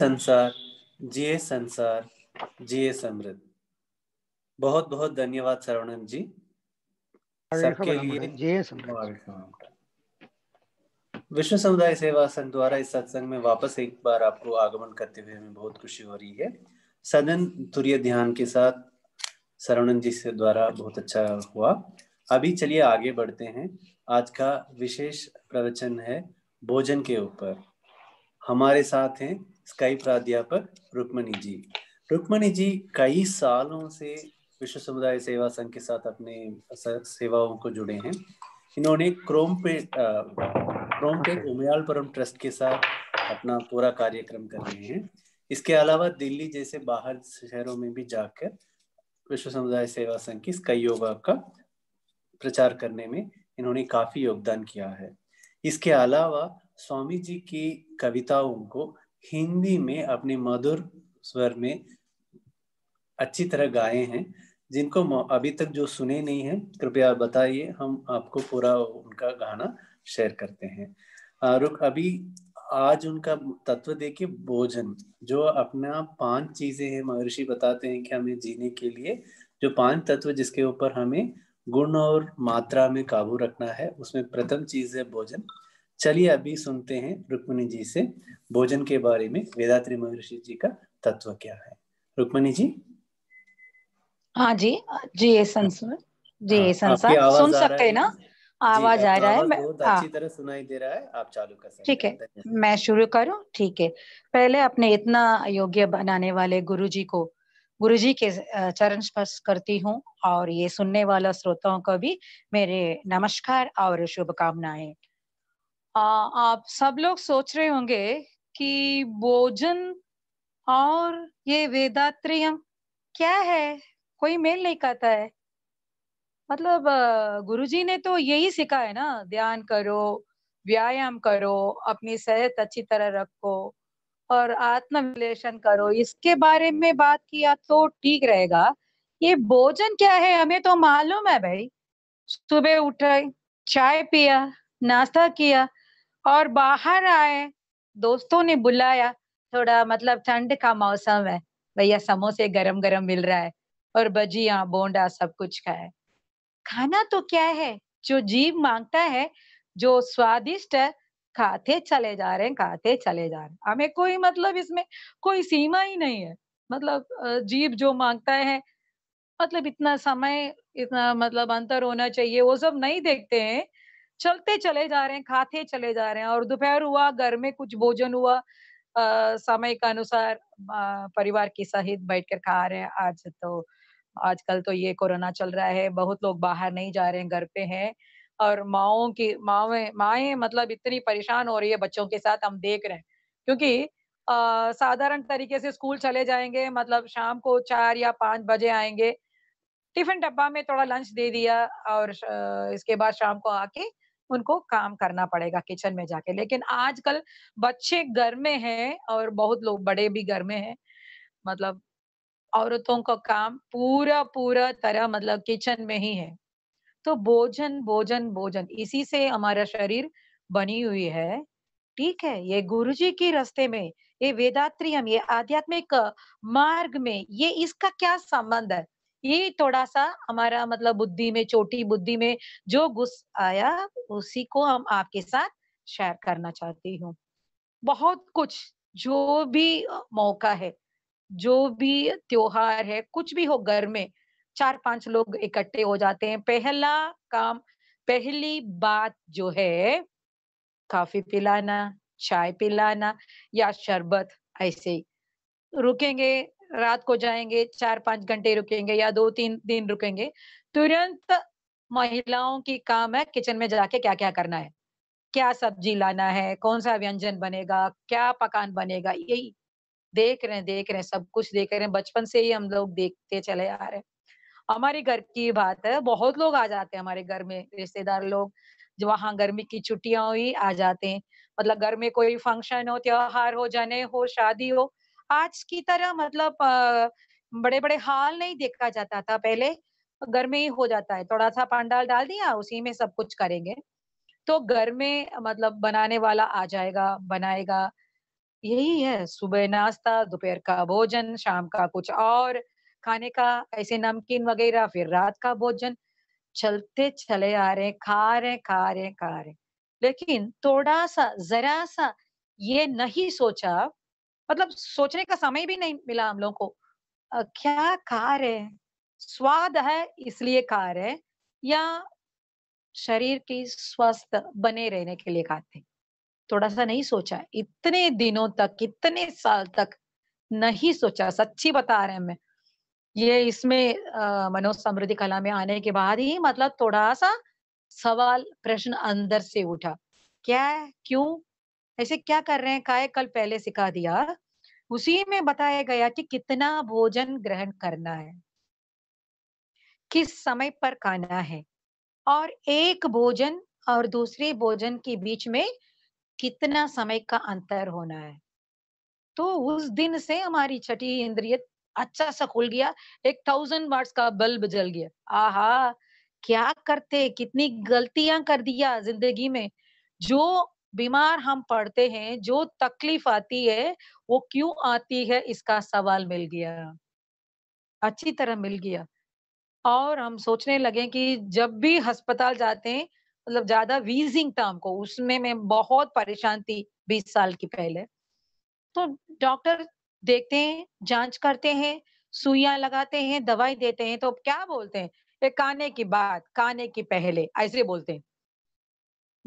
संसार जिए संसार जिए समृद्ध बहुत बहुत धन्यवाद सरवणन जी सबके लिए विश्व समुदाय सेवा संघ द्वारा इस सत्संग में वापस एक बार आपको आगमन करते हुए हमें बहुत खुशी हो रही है सदन तुरय ध्यान के साथ सरवणन जी से द्वारा बहुत अच्छा हुआ अभी चलिए आगे बढ़ते हैं आज का विशेष प्रवचन है भोजन के ऊपर हमारे साथ हैं स्काई प्राध्यापक रुक्मणी जी रुक्मणी जी कई सालों से विश्व समुदाय सेवा संघ के साथ अपने सेवाओं को जुड़े हैं इन्होंने पे क्रोमपेट उमयालपुरम ट्रस्ट के साथ अपना पूरा कार्यक्रम कर रहे हैं इसके अलावा दिल्ली जैसे बाहर शहरों में भी जाकर विश्व समुदाय सेवा संघ की स्काई योगा का प्रचार करने में इन्होंने काफी योगदान किया है इसके अलावा स्वामी जी की कविताओं को हिंदी में अपने मधुर स्वर में अच्छी तरह गाए हैं जिनको अभी तक जो सुने नहीं है कृपया बताइए हम आपको पूरा उनका गाना शेयर करते हैं रुक अभी आज उनका तत्व देखिए भोजन जो अपना पांच चीजें हैं महर्षि बताते हैं कि हमें जीने के लिए जो पांच तत्व जिसके ऊपर हमें गुण और मात्रा में काबू रखना है उसमें प्रथम चीज है भोजन चलिए अभी सुनते हैं रुक्मणी जी से भोजन के बारे में वेदात्री महर्षि जी का तत्व क्या है रुक्मणी जी हाँ जी जी ये संसार जी ये हाँ, संसार सुन सकते हैं ना आवाज आ रहा है हाँ। अच्छी तरह सुनाई दे रहा है आप चालू कर सकते ठीक है मैं शुरू करूं ठीक है पहले अपने इतना योग्य बनाने वाले गुरु जी को गुरु जी के चरण स्पर्श करती हूँ और ये सुनने वाला श्रोताओं को भी मेरे नमस्कार और शुभकामनाएं आप सब लोग सोच रहे होंगे कि भोजन और ये वेदात्रियम क्या है कोई मेल नहीं खाता है मतलब गुरुजी ने तो यही सिखा है ना ध्यान करो व्यायाम करो अपनी सेहत अच्छी तरह रखो और आत्मविश्लेषण करो इसके बारे में बात किया तो ठीक रहेगा ये भोजन क्या है हमें तो मालूम है भाई सुबह उठा चाय पिया नाश्ता किया और बाहर आए दोस्तों ने बुलाया थोड़ा मतलब ठंड का मौसम है भैया समोसे गरम गरम मिल रहा है और बजिया बोंडा सब कुछ खाए खाना तो क्या है जो जीव मांगता है जो स्वादिष्ट है खाते चले जा रहे हैं खाते चले जा रहे हैं हमें कोई मतलब इसमें कोई सीमा ही नहीं है मतलब जीव जो मांगता है मतलब इतना समय इतना मतलब अंतर होना चाहिए वो सब नहीं देखते हैं चलते चले जा रहे हैं खाते चले जा रहे हैं और दोपहर हुआ घर में कुछ भोजन हुआ Uh, समय के अनुसार परिवार के सहित बैठकर खा रहे हैं आज तो आजकल तो ये कोरोना चल रहा है बहुत लोग बाहर नहीं जा रहे हैं घर पे हैं और माओ की माओ माए मतलब इतनी परेशान हो रही है बच्चों के साथ हम देख रहे हैं क्योंकि साधारण तरीके से स्कूल चले जाएंगे मतलब शाम को चार या पांच बजे आएंगे टिफिन डब्बा में थोड़ा लंच दे दिया और इसके बाद शाम को आके उनको काम करना पड़ेगा किचन में जाके लेकिन आजकल बच्चे घर में हैं और बहुत लोग बड़े भी घर में हैं मतलब औरतों का काम पूरा पूरा तरह मतलब किचन में ही है तो भोजन भोजन भोजन इसी से हमारा शरीर बनी हुई है ठीक है ये गुरु जी के रस्ते में ये वेदात्री हम ये आध्यात्मिक मार्ग में ये इसका क्या संबंध है ये थोड़ा सा हमारा मतलब बुद्धि में छोटी बुद्धि में जो गुस्स आया उसी को हम आपके साथ शेयर करना चाहती हूँ बहुत कुछ जो भी मौका है जो भी त्योहार है कुछ भी हो घर में चार पांच लोग इकट्ठे हो जाते हैं पहला काम पहली बात जो है कॉफी पिलाना चाय पिलाना या शरबत ऐसे रुकेंगे रात को जाएंगे चार पांच घंटे रुकेंगे या दो तीन दिन रुकेंगे तुरंत महिलाओं की काम है किचन में जाके क्या क्या करना है क्या सब्जी लाना है कौन सा व्यंजन बनेगा क्या पकान बनेगा यही देख रहे हैं देख रहे हैं सब कुछ देख रहे हैं बचपन से ही हम लोग देखते चले आ रहे हैं हमारे घर की बात है बहुत लोग आ जाते हैं हमारे घर में रिश्तेदार लोग जो वहां गर्मी की छुट्टियां हुई आ जाते हैं मतलब घर में कोई फंक्शन हो त्योहार हो जने हो शादी हो आज की तरह मतलब बड़े बड़े हाल नहीं देखा जाता था पहले घर में ही हो जाता है थोड़ा सा पंडाल डाल दिया उसी में सब कुछ करेंगे तो घर में मतलब बनाने वाला आ जाएगा बनाएगा यही है सुबह नाश्ता दोपहर का भोजन शाम का कुछ और खाने का ऐसे नमकीन वगैरह फिर रात का भोजन चलते चले आ रहे खा रहे खा रहे खा रहे लेकिन थोड़ा सा जरा सा ये नहीं सोचा मतलब सोचने का समय भी नहीं मिला हम लोग को आ, क्या कार है स्वाद है इसलिए कार है या शरीर की स्वस्थ बने रहने के लिए खाते थोड़ा सा नहीं सोचा इतने दिनों तक इतने साल तक नहीं सोचा सच्ची बता रहे हैं मैं ये इसमें मनोज समृद्धि कला में आने के बाद ही मतलब थोड़ा सा सवाल प्रश्न अंदर से उठा क्या क्यों ऐसे क्या कर रहे हैं काय कल पहले सिखा दिया उसी में बताया गया कि कितना भोजन ग्रहण करना है किस समय पर खाना है और एक भोजन और दूसरे भोजन के बीच में कितना समय का अंतर होना है तो उस दिन से हमारी छठी इंद्रिय अच्छा सा खुल गया एक थाउजेंड वर्ड्स का बल्ब जल गया आहा क्या करते कितनी गलतियां कर दिया जिंदगी में जो बीमार हम पड़ते हैं जो तकलीफ आती है वो क्यों आती है इसका सवाल मिल गया अच्छी तरह मिल गया और हम सोचने लगे कि जब भी अस्पताल जाते हैं मतलब ज्यादा वीजिंग था हमको उसमें मैं बहुत परेशान थी बीस साल की पहले तो डॉक्टर देखते हैं जांच करते हैं सुइया लगाते हैं दवाई देते हैं तो क्या बोलते हैं ये काने की बात काने की पहले ऐसे बोलते हैं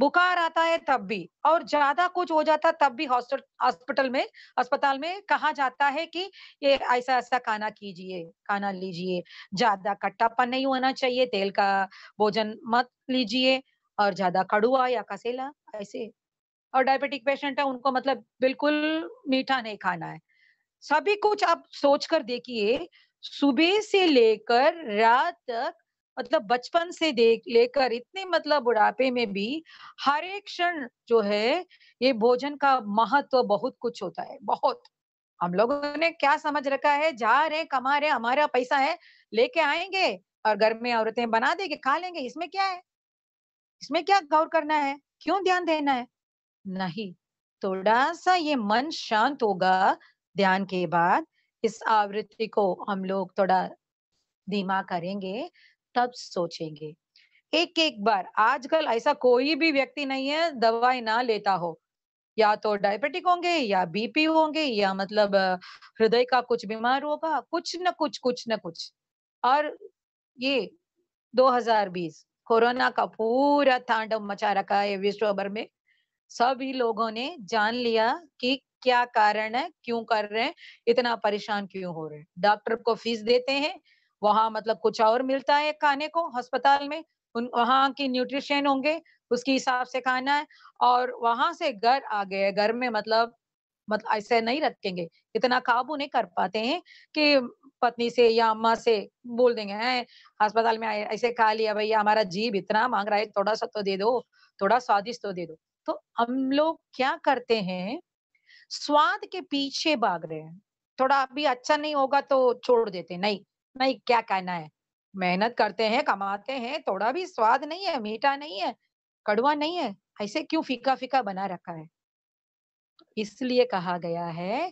बुखार आता है तब भी और ज्यादा कुछ हो जाता तब भी हॉस्पिटल में अस्पताल में कहा जाता है कि ये ऐसा ऐसा खाना कीजिए खाना लीजिए ज्यादा खट्टापन नहीं होना चाहिए तेल का भोजन मत लीजिए और ज्यादा कड़ुआ या कसेला ऐसे और डायबिटिक पेशेंट है उनको मतलब बिल्कुल मीठा नहीं खाना है सभी कुछ आप सोच कर देखिए सुबह से लेकर रात तक मतलब बचपन से देख लेकर इतने मतलब बुढ़ापे में भी हर एक क्षण जो है ये भोजन का महत्व बहुत कुछ होता है बहुत हम लोगों ने क्या समझ रखा है जा रहे कमा रहे हमारा पैसा है लेके आएंगे और घर में औरतें बना देंगे खा लेंगे इसमें क्या है इसमें क्या गौर करना है क्यों ध्यान देना है नहीं थोड़ा सा ये मन शांत होगा ध्यान के बाद इस आवृत्ति को हम लोग थोड़ा धीमा करेंगे तब सोचेंगे एक एक बार आजकल ऐसा कोई भी व्यक्ति नहीं है दवाई ना लेता हो या तो डायबिटिक होंगे या बीपी होंगे या मतलब हृदय का कुछ बीमार होगा कुछ न कुछ कुछ न कुछ और ये 2020 कोरोना का पूरा तांडव मचा रखा है विश्व भर में सभी लोगों ने जान लिया कि क्या कारण है क्यों कर रहे हैं इतना परेशान क्यों हो रहे हैं डॉक्टर को फीस देते हैं वहाँ मतलब कुछ और मिलता है खाने को अस्पताल में उन वहाँ की न्यूट्रिशन होंगे उसके हिसाब से खाना है और वहां से घर आ गए घर में मतलब मतलब ऐसे नहीं रखेंगे इतना काबू नहीं कर पाते हैं कि पत्नी से या अम्मा से बोल देंगे हैं अस्पताल में ऐसे खा लिया भैया हमारा जीव इतना मांग रहा है थोड़ा सा तो दे दो थोड़ा स्वादिष्ट तो दे दो तो हम लोग क्या करते हैं स्वाद के पीछे भाग रहे हैं थोड़ा अभी अच्छा नहीं होगा तो छोड़ देते नहीं नहीं क्या कहना है मेहनत करते हैं कमाते हैं थोड़ा भी स्वाद नहीं है मीठा नहीं है कड़वा नहीं है ऐसे क्यों फीका फीका बना रखा है इसलिए कहा गया है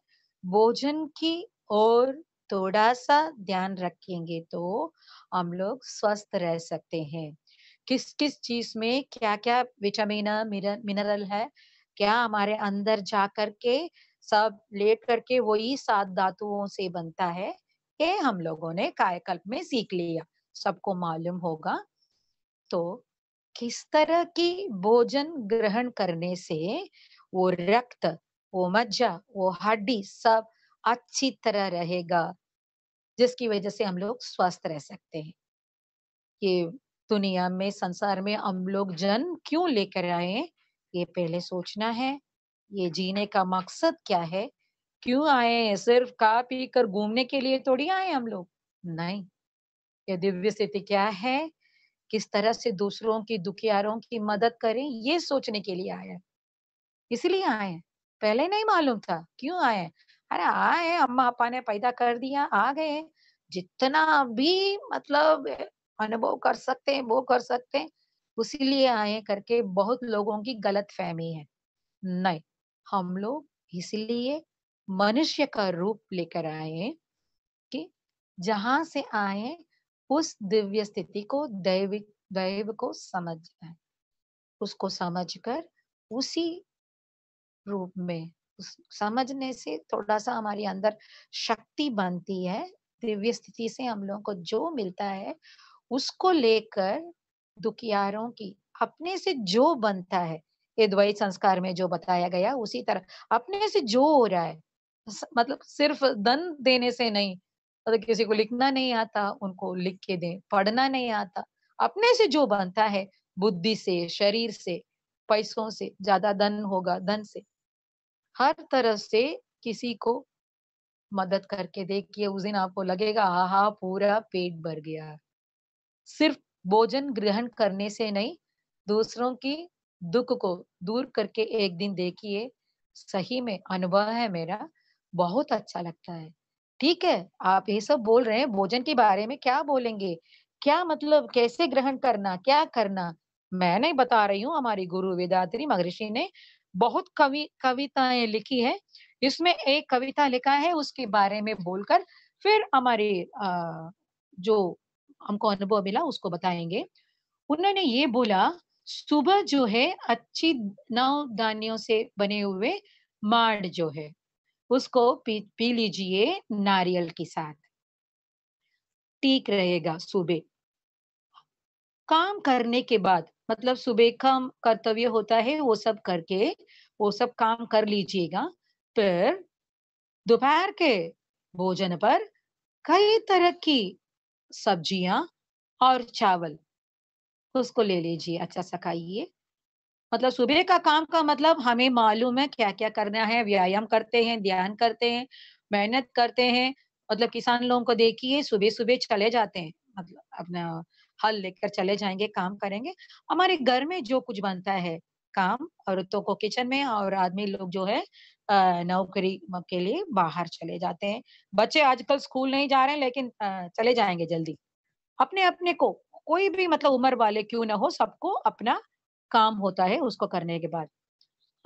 भोजन की ओर थोड़ा सा ध्यान रखेंगे तो हम लोग स्वस्थ रह सकते हैं किस किस चीज में क्या क्या विटामिन मिनरल है क्या हमारे अंदर जा करके सब लेट करके वही सात धातुओं से बनता है ये हम लोगों ने कायाकल्प में सीख लिया सबको मालूम होगा तो किस तरह की भोजन ग्रहण करने से वो रक्त वो मज्जा वो हड्डी सब अच्छी तरह रहेगा जिसकी वजह से हम लोग स्वस्थ रह सकते हैं ये दुनिया में संसार में हम लोग जन्म क्यों लेकर आए ये पहले सोचना है ये जीने का मकसद क्या है क्यों आए हैं सिर्फ खा पी कर घूमने के लिए थोड़ी आए हम लोग नहीं ये दिव्य स्थिति क्या है किस तरह से दूसरों की दुखियारों की मदद करें ये सोचने के लिए आया इसलिए आए पहले नहीं मालूम था क्यों आए अरे आए अम्मा अपा ने पैदा कर दिया आ गए जितना भी मतलब अनुभव कर सकते हैं वो कर सकते हैं उसी लिए आए करके बहुत लोगों की गलत फहमी है नहीं हम लोग इसलिए मनुष्य का रूप लेकर आए कि जहां से आए उस दिव्य स्थिति को दैविक दैव को समझ आए उसको समझकर उसी रूप में उस समझने से थोड़ा सा हमारे अंदर शक्ति बनती है दिव्य स्थिति से हम लोगों को जो मिलता है उसको लेकर दुखियारों की अपने से जो बनता है ये द्वैत संस्कार में जो बताया गया उसी तरह अपने से जो हो रहा है मतलब सिर्फ धन देने से नहीं मतलब किसी को लिखना नहीं आता उनको लिख के दें पढ़ना नहीं आता अपने से जो बनता है बुद्धि से शरीर से पैसों से ज्यादा धन होगा धन से हर तरह से किसी को मदद करके देखिए उस दिन आपको लगेगा आहा पूरा पेट भर गया सिर्फ भोजन ग्रहण करने से नहीं दूसरों की दुख को दूर करके एक दिन देखिए सही में अनुभव है मेरा बहुत अच्छा लगता है ठीक है आप ये सब बोल रहे हैं भोजन के बारे में क्या बोलेंगे क्या मतलब कैसे ग्रहण करना क्या करना मैं नहीं बता रही हूँ हमारी गुरु वेदात्री महर्षि ने बहुत कवि कविताएं लिखी है इसमें एक कविता लिखा है उसके बारे में बोलकर फिर हमारे जो हमको अनुभव मिला उसको बताएंगे उन्होंने ये बोला सुबह जो है अच्छी नौ दानियों से बने हुए माड जो है उसको पी, पी लीजिए नारियल के साथ ठीक रहेगा सुबह काम करने के बाद मतलब सुबह का कर्तव्य होता है वो सब करके वो सब काम कर लीजिएगा फिर दोपहर के भोजन पर कई तरह की सब्जियां और चावल उसको ले लीजिए अच्छा सा खाइए मतलब सुबह का काम का मतलब हमें मालूम है क्या क्या करना है व्यायाम करते हैं ध्यान करते हैं मेहनत करते हैं मतलब किसान लोगों को देखिए सुबह सुबह चले जाते हैं मतलब अपना हल लेकर चले जाएंगे काम करेंगे हमारे घर में जो कुछ बनता है काम औरतों को किचन में और आदमी लोग जो है नौकरी के लिए बाहर चले जाते हैं बच्चे आजकल स्कूल नहीं जा रहे हैं लेकिन चले जाएंगे जल्दी अपने अपने को कोई भी मतलब उम्र वाले क्यों ना हो सबको अपना काम होता है उसको करने के बाद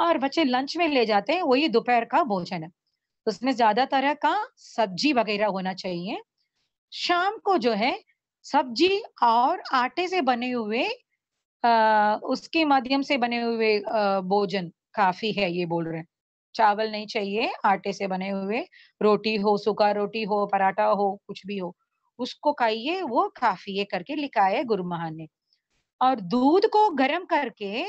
और बच्चे लंच में ले जाते हैं वही दोपहर का भोजन है तो उसमें ज्यादा तरह का सब्जी वगैरह होना चाहिए शाम को जो है सब्जी और आटे से बने हुए आ, उसके माध्यम से बने हुए भोजन काफी है ये बोल रहे हैं चावल नहीं चाहिए आटे से बने हुए रोटी हो सूखा रोटी हो पराठा हो कुछ भी हो उसको खाइए वो काफी ये करके लिखा है गुरु महान ने और दूध को गर्म करके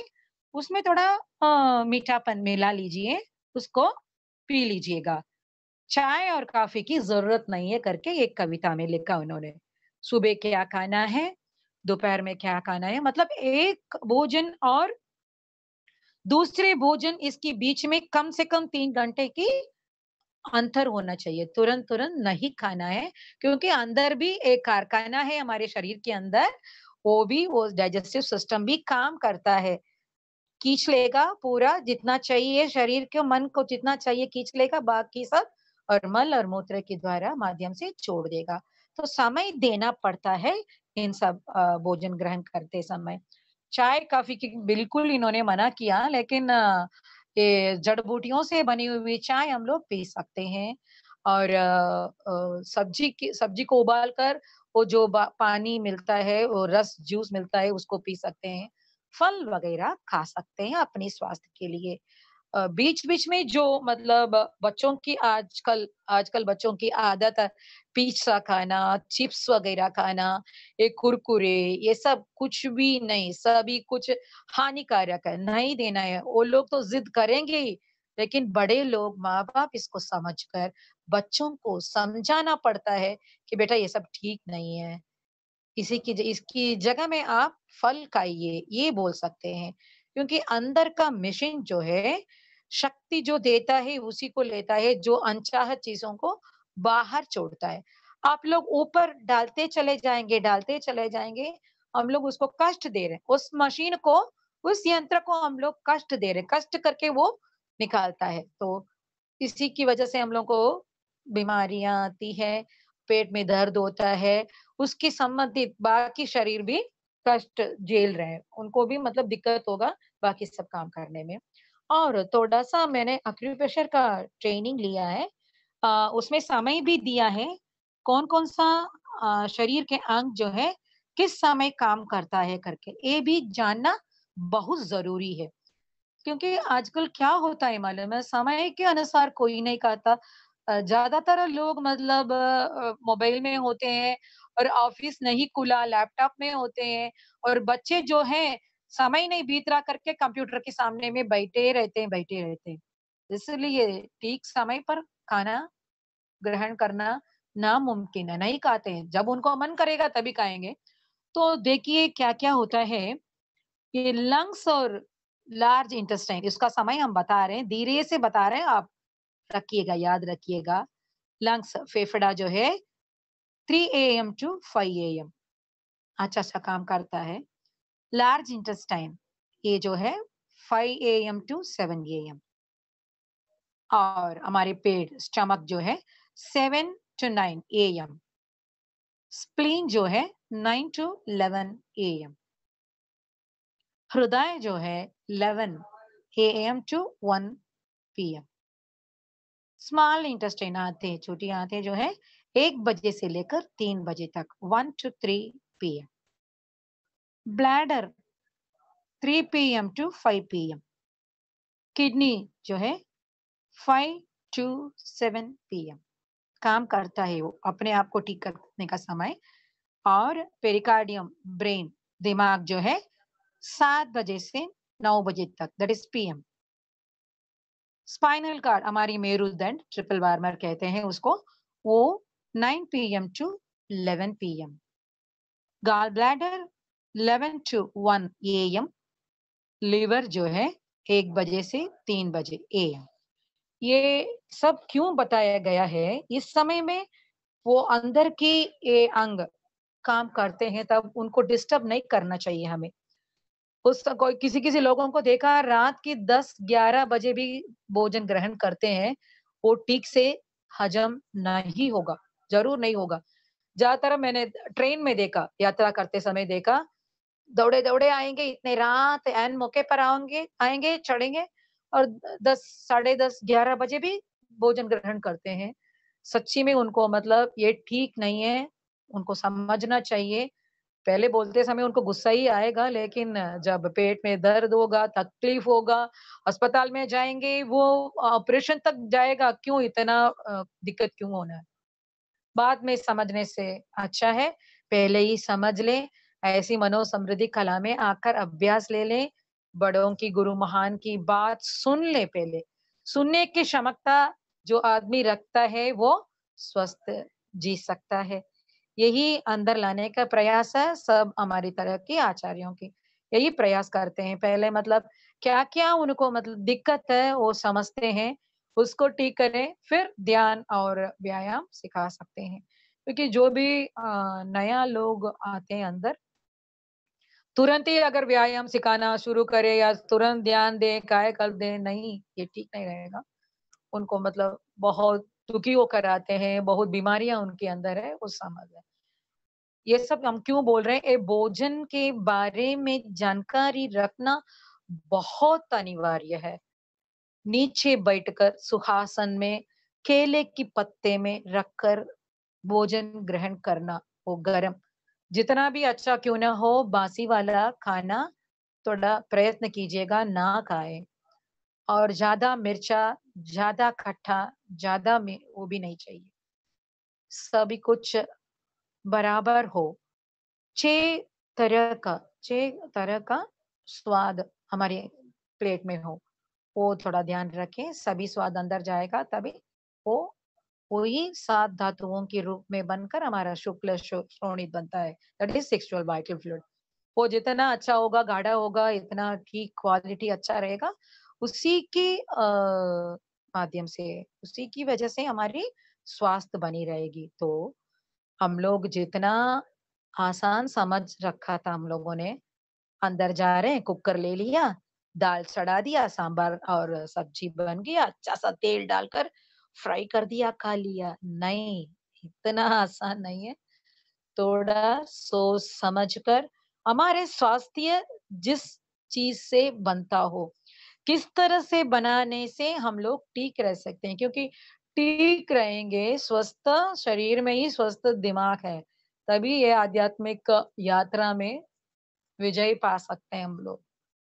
उसमें थोड़ा मीठापन मिला लीजिए उसको पी लीजिएगा चाय और कॉफी की जरूरत नहीं है करके एक कविता में लिखा उन्होंने सुबह क्या खाना है दोपहर में क्या खाना है मतलब एक भोजन और दूसरे भोजन इसके बीच में कम से कम तीन घंटे की अंतर होना चाहिए तुरंत तुरंत नहीं खाना है क्योंकि अंदर भी एक कारखाना है हमारे शरीर के अंदर वो भी वो डाइजेस्टिव सिस्टम भी काम करता है खींच लेगा पूरा जितना चाहिए शरीर के मन को जितना चाहिए खींच लेगा बाकी सब और मल और मूत्र के द्वारा माध्यम से छोड़ देगा तो समय देना पड़ता है इन सब भोजन ग्रहण करते समय चाय काफी की बिल्कुल इन्होंने मना किया लेकिन ये जड़ बूटियों से बनी हुई चाय हम लोग पी सकते हैं और सब्जी की सब्जी को उबाल कर वो जो पानी मिलता है वो रस जूस मिलता है उसको पी सकते हैं फल वगैरह खा सकते हैं अपने स्वास्थ्य के लिए बीच बीच में जो मतलब बच्चों की आजकल आजकल बच्चों की आदत है पिज्जा खाना चिप्स वगैरह खाना ये कुरकुरे ये सब कुछ भी नहीं सभी कुछ हानिकारक है नहीं देना है वो लोग तो जिद करेंगे ही लेकिन बड़े लोग माँ बाप इसको समझकर बच्चों को समझाना पड़ता है कि बेटा ये सब ठीक नहीं है किसी की इसकी जगह में आप फल खाइए ये बोल सकते हैं क्योंकि अंदर का मिशन जो है शक्ति जो देता है उसी को लेता है जो अनचाह चीजों को बाहर छोड़ता है आप लोग ऊपर डालते चले जाएंगे डालते चले जाएंगे हम लोग उसको कष्ट दे रहे हैं उस मशीन को उस यंत्र को हम लोग कष्ट दे रहे हैं कष्ट करके वो निकालता है तो इसी की वजह से हम लोग को बीमारियां आती है पेट में दर्द होता है उसकी संबंधित बाकी शरीर भी कष्ट झेल रहे हैं उनको भी मतलब दिक्कत होगा बाकी सब काम करने में और थोड़ा सा मैंने अक्यूप्रेशर का ट्रेनिंग लिया है आ, उसमें समय भी दिया है कौन कौन सा आ, शरीर के अंग जो है किस समय काम करता है करके ये भी जानना बहुत जरूरी है क्योंकि आजकल क्या होता है मालूम है समय के अनुसार कोई नहीं कहता ज्यादातर लोग मतलब मोबाइल में होते हैं और ऑफिस नहीं खुला लैपटॉप में होते हैं और बच्चे जो हैं समय नहीं बीत रहा करके कंप्यूटर के सामने में बैठे रहते हैं बैठे रहते हैं इसलिए ठीक समय पर खाना ग्रहण करना नामुमकिन है नहीं खाते हैं जब उनको मन करेगा तभी खाएंगे तो देखिए क्या क्या होता है कि लंग्स और लार्ज इंटेस्टाइन इसका समय हम बता रहे हैं धीरे से बता रहे हैं आप रखिएगा याद रखिएगा लंग्स फेफड़ा जो है three A M to five A M अच्छा सा काम करता है लार्ज इंटेस्टाइन ये जो है five A M to seven A M और हमारे पेट स्टमक जो है seven to nine A M spleen जो है nine to eleven A M हृदय जो है 11 A M to 1 P M small intestine आते छोटी आते जो है एक बजे से लेकर तीन बजे तक one two three P M bladder three P M to five P M kidney जो है five to seven P M काम करता है वो अपने आप को ठीक करने का समय और पेरिकार्डियम ब्रेन दिमाग जो है सात बजे से नौ बजे तक that is M spinal cord हमारी मेरुदंड ट्रिपल वार्मर कहते हैं उसको वो P M to P M gall bladder eleven to A M liver जो है एक बजे से तीन बजे ए एम ये सब क्यों बताया गया है इस समय में वो अंदर की ए अंग काम करते हैं तब उनको डिस्टर्ब नहीं करना चाहिए हमें उस कोई किसी किसी लोगों को देखा रात की दस ग्यारह बजे भी भोजन ग्रहण करते हैं वो ठीक से हजम नहीं होगा जरूर नहीं होगा ज्यादातर मैंने ट्रेन में देखा यात्रा करते समय देखा दौड़े दौड़े आएंगे इतने रात एन मौके पर आएंगे आएंगे चढ़ेंगे और दस साढ़े दस ग्यारह बजे भी भोजन ग्रहण करते हैं सच्ची में उनको मतलब ये ठीक नहीं है उनको समझना चाहिए पहले बोलते समय उनको गुस्सा ही आएगा लेकिन जब पेट में दर्द होगा तकलीफ होगा अस्पताल में जाएंगे वो ऑपरेशन तक जाएगा क्यों इतना दिक्कत क्यों होना है बाद में समझने से अच्छा है पहले ही समझ लें ऐसी मनोसमृद्धि कला में आकर अभ्यास ले लें बड़ों की गुरु महान की बात सुन ले पहले सुनने की क्षमता जो आदमी रखता है वो स्वस्थ जी सकता है यही अंदर लाने का प्रयास है सब हमारी तरह के आचार्यों की यही प्रयास करते हैं पहले मतलब क्या क्या उनको मतलब दिक्कत है वो समझते हैं उसको ठीक करें फिर ध्यान और व्यायाम सिखा सकते हैं क्योंकि जो भी नया लोग आते हैं अंदर तुरंत ही अगर व्यायाम सिखाना शुरू करे या तुरंत ध्यान दे काय कर दे नहीं ये ठीक नहीं रहेगा उनको मतलब बहुत दुखी होकर आते हैं बहुत बीमारियां उनके अंदर है वो समझ है ये सब हम क्यों बोल रहे हैं ये भोजन के बारे में जानकारी रखना बहुत अनिवार्य है नीचे बैठकर सुहासन में केले की पत्ते में रखकर भोजन ग्रहण करना हो गर्म जितना भी अच्छा क्यों ना हो बासी वाला खाना थोड़ा प्रयत्न कीजिएगा ना खाए और ज्यादा मिर्चा ज्यादा खट्टा ज्यादा में वो भी नहीं चाहिए सभी कुछ बराबर हो छह तरह का छह तरह का स्वाद हमारे प्लेट में हो वो थोड़ा ध्यान रखें सभी स्वाद अंदर जाएगा तभी वो वही सात धातुओं के रूप में बनकर हमारा शुक्ल श्रोणित बनता है that is sexual vital fluid वो जितना अच्छा होगा गाढ़ा होगा इतना ठीक क्वालिटी अच्छा रहेगा उसी की माध्यम से उसी की वजह से हमारी स्वास्थ्य बनी रहेगी तो हम लोग जितना आसान समझ रखा था हम लोगों ने अंदर जा रहे हैं कुकर ले लिया दाल चढ़ा दिया सांबर और सब्जी बन गया अच्छा सा तेल डालकर फ्राई कर दिया खा लिया नहीं इतना आसान नहीं है थोड़ा सोच समझ कर हमारे स्वास्थ्य जिस चीज से बनता हो किस तरह से बनाने से हम लोग ठीक रह सकते हैं क्योंकि ठीक रहेंगे स्वस्थ शरीर में ही स्वस्थ दिमाग है तभी ये आध्यात्मिक यात्रा में विजय पा सकते हैं हम लोग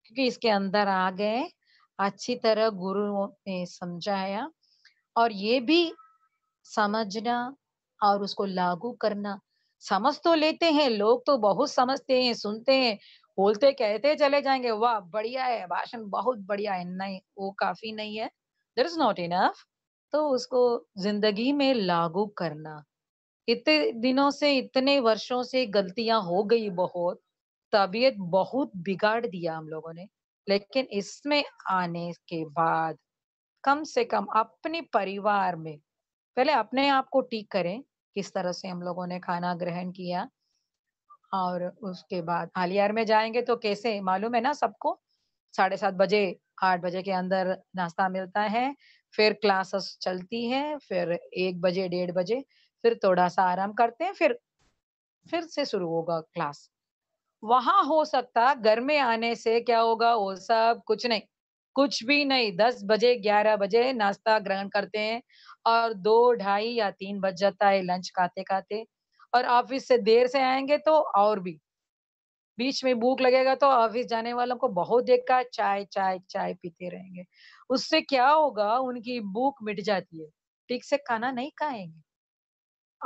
क्योंकि इसके अंदर आ गए अच्छी तरह गुरु ने समझाया और ये भी समझना और उसको लागू करना समझ तो लेते हैं लोग तो बहुत समझते हैं सुनते हैं बोलते कहते चले जाएंगे वाह बढ़िया है भाषण बहुत बढ़िया है नहीं वो काफी नहीं है देर इज नॉट इनफ तो उसको जिंदगी में लागू करना इतने दिनों से इतने वर्षों से गलतियां हो गई बहुत तबीयत बहुत बिगाड़ दिया हम लोगों ने लेकिन इसमें आने के बाद कम से कम अपने परिवार में पहले अपने आप को ठीक करें किस तरह से हम लोगों ने खाना ग्रहण किया और उसके बाद आलियार हाँ, में जाएंगे तो कैसे मालूम है ना सबको साढ़े सात बजे आठ बजे के अंदर नाश्ता मिलता है फिर क्लासेस चलती है फिर एक बजे डेढ़ बजे फिर थोड़ा सा आराम करते हैं फिर फिर से शुरू होगा क्लास वहां हो सकता घर में आने से क्या होगा वो सब कुछ नहीं कुछ भी नहीं दस बजे ग्यारह बजे नाश्ता ग्रहण करते हैं और दो ढाई या तीन बज जाता है लंच खाते खाते और ऑफिस से देर से आएंगे तो और भी बीच में भूख लगेगा तो ऑफिस जाने वालों को बहुत देखा चाय चाय चाय पीते रहेंगे उससे क्या होगा उनकी भूख मिट जाती है ठीक से खाना नहीं खाएंगे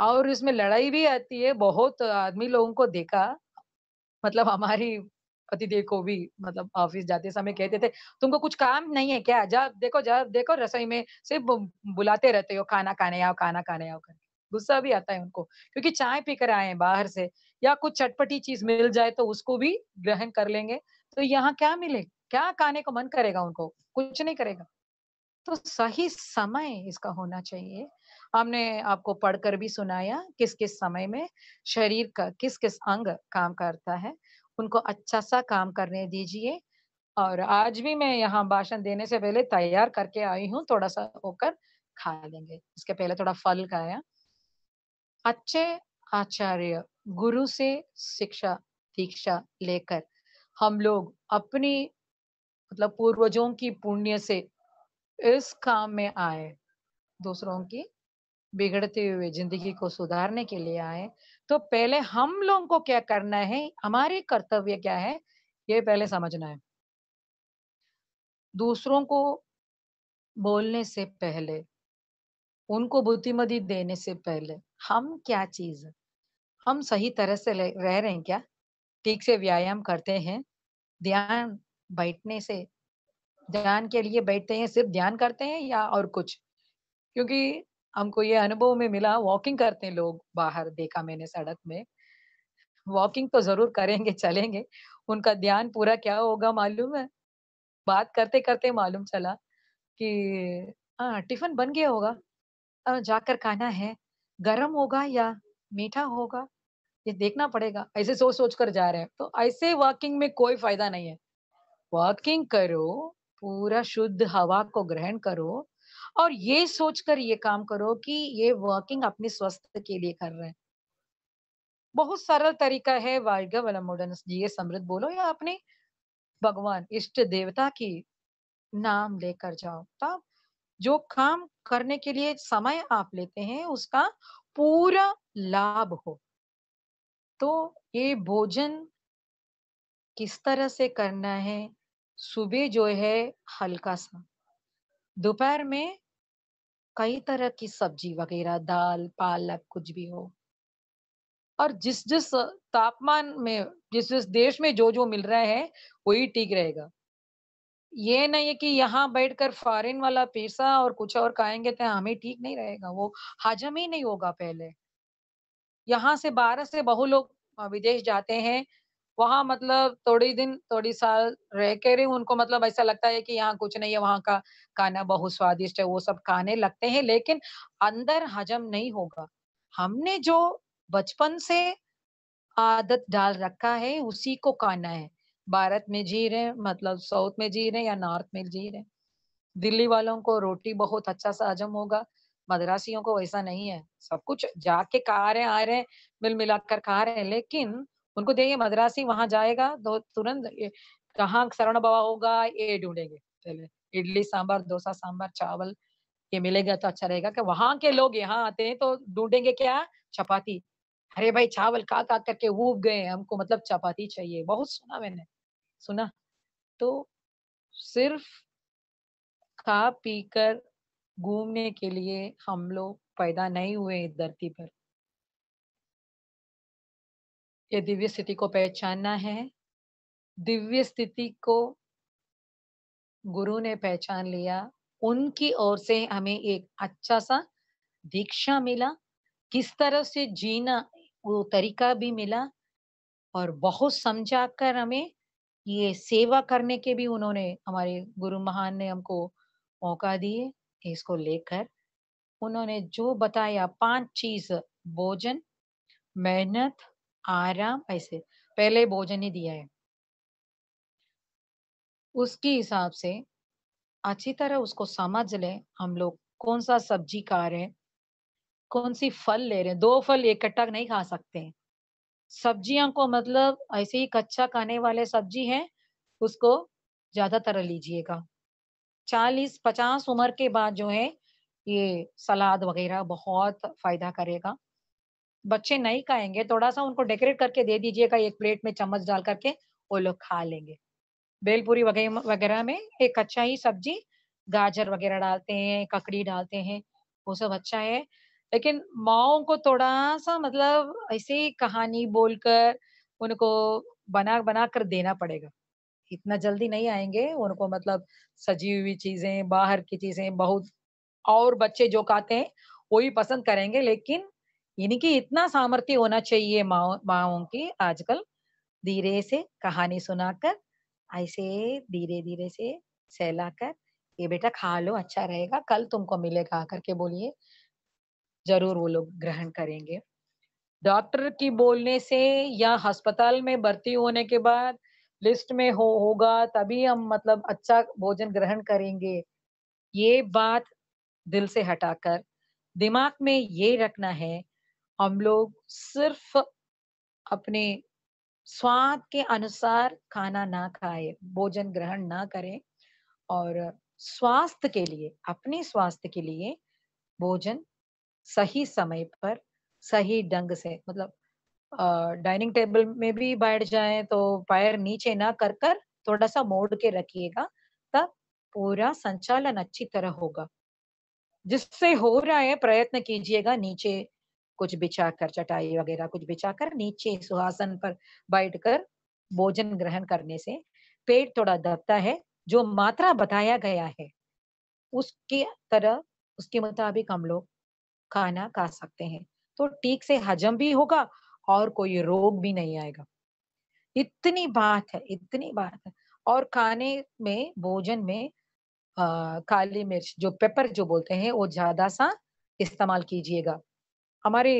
और उसमें लड़ाई भी आती है बहुत आदमी लोगों को देखा मतलब हमारी पतिदेव को भी मतलब ऑफिस जाते समय कहते थे तुमको कुछ काम नहीं है क्या जब देखो जब देखो रसोई में सिर्फ बुलाते रहते हो खाना खाने आओ खाना खाने आओ करके गुस्सा भी आता है उनको क्योंकि चाय पीकर आए हैं बाहर से या कुछ चटपटी चीज मिल जाए तो उसको भी ग्रहण कर लेंगे तो यहाँ क्या मिले क्या खाने को मन करेगा उनको कुछ नहीं करेगा तो सही समय इसका होना चाहिए हमने आपको पढ़कर भी सुनाया किस किस समय में शरीर का किस किस अंग काम करता है उनको अच्छा सा काम करने दीजिए और आज भी मैं यहाँ भाषण देने से पहले तैयार करके आई हूँ थोड़ा सा होकर खा लेंगे इसके पहले थोड़ा फल खाया अच्छे आचार्य गुरु से शिक्षा दीक्षा लेकर हम लोग अपनी मतलब पूर्वजों की पुण्य से इस काम में आए दूसरों की बिगड़ते हुए जिंदगी को सुधारने के लिए आए तो पहले हम लोगों को क्या करना है हमारे कर्तव्य क्या है ये पहले समझना है दूसरों को बोलने से पहले उनको बुद्धिमती देने से पहले हम क्या चीज है हम सही तरह से रह रहे हैं क्या ठीक से व्यायाम करते हैं ध्यान बैठने से ध्यान के लिए बैठते हैं सिर्फ ध्यान करते हैं या और कुछ क्योंकि हमको ये अनुभव में मिला वॉकिंग करते हैं लोग बाहर देखा मैंने सड़क में वॉकिंग तो जरूर करेंगे चलेंगे उनका ध्यान पूरा क्या होगा मालूम है बात करते करते मालूम चला कि हाँ टिफिन बन गया होगा जाकर खाना है गर्म होगा या मीठा होगा ये देखना पड़ेगा ऐसे सोच सोच कर जा रहे हैं तो ऐसे वॉकिंग में कोई फायदा नहीं है वॉकिंग करो पूरा शुद्ध हवा को ग्रहण करो और ये सोचकर ये काम करो कि ये वॉकिंग अपने स्वास्थ्य के लिए कर रहे हैं बहुत सरल तरीका है वार्ग वलमोडनस जी समृद्ध बोलो या अपने भगवान इष्ट देवता की नाम लेकर जाओ तब जो काम करने के लिए समय आप लेते हैं उसका पूरा लाभ हो तो ये भोजन किस तरह से करना है सुबह जो है हल्का सा दोपहर में कई तरह की सब्जी वगैरह दाल पालक कुछ भी हो और जिस जिस तापमान में जिस जिस देश में जो जो मिल रहा है वही ठीक रहेगा ये नहीं है कि यहाँ बैठकर फॉरेन वाला पैसा और कुछ और खाएंगे तो हमें ठीक नहीं रहेगा वो हजम ही नहीं होगा पहले यहाँ से बारह से बहु लोग विदेश जाते हैं वहां मतलब थोड़ी दिन थोड़ी साल रह के रहे उनको मतलब ऐसा लगता है कि यहाँ कुछ नहीं है वहां का खाना बहुत स्वादिष्ट है वो सब खाने लगते हैं लेकिन अंदर हजम नहीं होगा हमने जो बचपन से आदत डाल रखा है उसी को खाना है भारत में जी रहे हैं मतलब साउथ में जी रहे हैं या नॉर्थ में जी रहे हैं दिल्ली वालों को रोटी बहुत अच्छा सा हजम होगा मद्रासियों को वैसा नहीं है सब कुछ जाके खा रहे आ रहे मिल मिला कर खा रहे हैं लेकिन उनको देखिए मद्रासी वहां जाएगा तो तुरंत कहाँ शरण बवा होगा ये ढूंढेंगे पहले इडली सांभर डोसा सांभर चावल ये मिलेगा तो अच्छा रहेगा कि वहां के लोग यहाँ आते हैं तो ढूंढेंगे क्या चपाती अरे भाई चावल का का करके उब गए हमको मतलब चपाती चाहिए बहुत सुना मैंने सुना तो सिर्फ खा पी कर घूमने के लिए हम लोग पैदा नहीं हुए इस धरती पर ये दिव्य स्थिति को पहचानना है दिव्य स्थिति को गुरु ने पहचान लिया उनकी ओर से हमें एक अच्छा सा दीक्षा मिला किस तरह से जीना वो तरीका भी मिला और बहुत समझा कर हमें ये सेवा करने के भी उन्होंने हमारे गुरु महान ने हमको मौका दिए इसको लेकर उन्होंने जो बताया पांच चीज भोजन मेहनत आराम ऐसे पहले भोजन ही दिया है उसके हिसाब से अच्छी तरह उसको समझ ले हम लोग कौन सा सब्जी खा रहे हैं कौन सी फल ले रहे हैं दो फल इकट्ठा नहीं खा सकते हैं सब्जियों को मतलब ऐसे ही कच्चा खाने वाले सब्जी है उसको ज्यादा तरह लीजिएगा चालीस पचास उम्र के बाद जो है ये सलाद वगैरह बहुत फायदा करेगा बच्चे नहीं खाएंगे थोड़ा सा उनको डेकोरेट करके दे दीजिएगा एक प्लेट में चम्मच डाल करके वो लोग खा लेंगे बेलपुरी वगैरह वगैरह में एक अच्छा ही सब्जी गाजर वगैरह डालते हैं ककड़ी डालते हैं वो सब अच्छा है लेकिन माओ को थोड़ा सा मतलब ऐसे ही कहानी बोलकर उनको बना बना कर देना पड़ेगा इतना जल्दी नहीं आएंगे उनको मतलब सजी हुई चीजें बाहर की चीजें बहुत और बच्चे जो खाते हैं वो ही पसंद करेंगे लेकिन इनकी इतना सामर्थ्य होना चाहिए माओ माओ की आजकल धीरे से कहानी सुनाकर ऐसे धीरे धीरे से सहलाकर ये बेटा खा लो अच्छा रहेगा कल तुमको मिलेगा करके बोलिए जरूर वो लोग ग्रहण करेंगे डॉक्टर की बोलने से या अस्पताल में भर्ती होने के बाद लिस्ट में हो होगा तभी हम मतलब अच्छा भोजन ग्रहण करेंगे ये बात दिल से हटाकर दिमाग में ये रखना है हम लोग सिर्फ अपने स्वाद के अनुसार खाना ना खाए भोजन ग्रहण ना करें और स्वास्थ्य के लिए अपने स्वास्थ्य के लिए भोजन सही समय पर सही ढंग से मतलब डाइनिंग टेबल में भी बैठ जाए तो पैर नीचे ना कर कर थोड़ा सा मोड़ के रखिएगा तब पूरा संचालन अच्छी तरह होगा जिससे हो रहा है प्रयत्न कीजिएगा नीचे कुछ बिछा कर चटाई वगैरह कुछ बिछा कर नीचे सुहासन पर बैठ कर भोजन ग्रहण करने से पेट थोड़ा दबता है जो मात्रा बताया गया है उसकी तरह उसके मुताबिक हम लोग खाना खा सकते हैं तो ठीक से हजम भी होगा और कोई रोग भी नहीं आएगा इतनी बात है इतनी बात है और खाने में भोजन में आ, काली मिर्च जो पेपर जो बोलते हैं वो ज्यादा सा इस्तेमाल कीजिएगा हमारे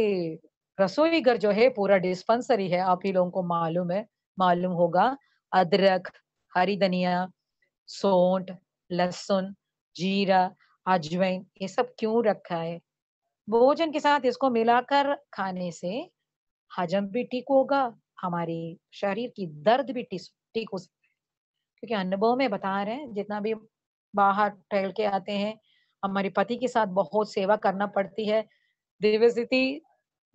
रसोई घर जो है पूरा डिस्पेंसरी है आप ही लोगों को मालूम है मालूम होगा अदरक हरी धनिया सोंठ लहसुन जीरा अजवाइन ये सब क्यों रखा है भोजन के साथ इसको मिलाकर खाने से हजम भी ठीक होगा हमारी शरीर की दर्द भी ठीक हो सकती है क्योंकि अनुभव में बता रहे हैं जितना भी बाहर टहल के आते हैं हमारे पति के साथ बहुत सेवा करना पड़ती है दिव्य स्थिति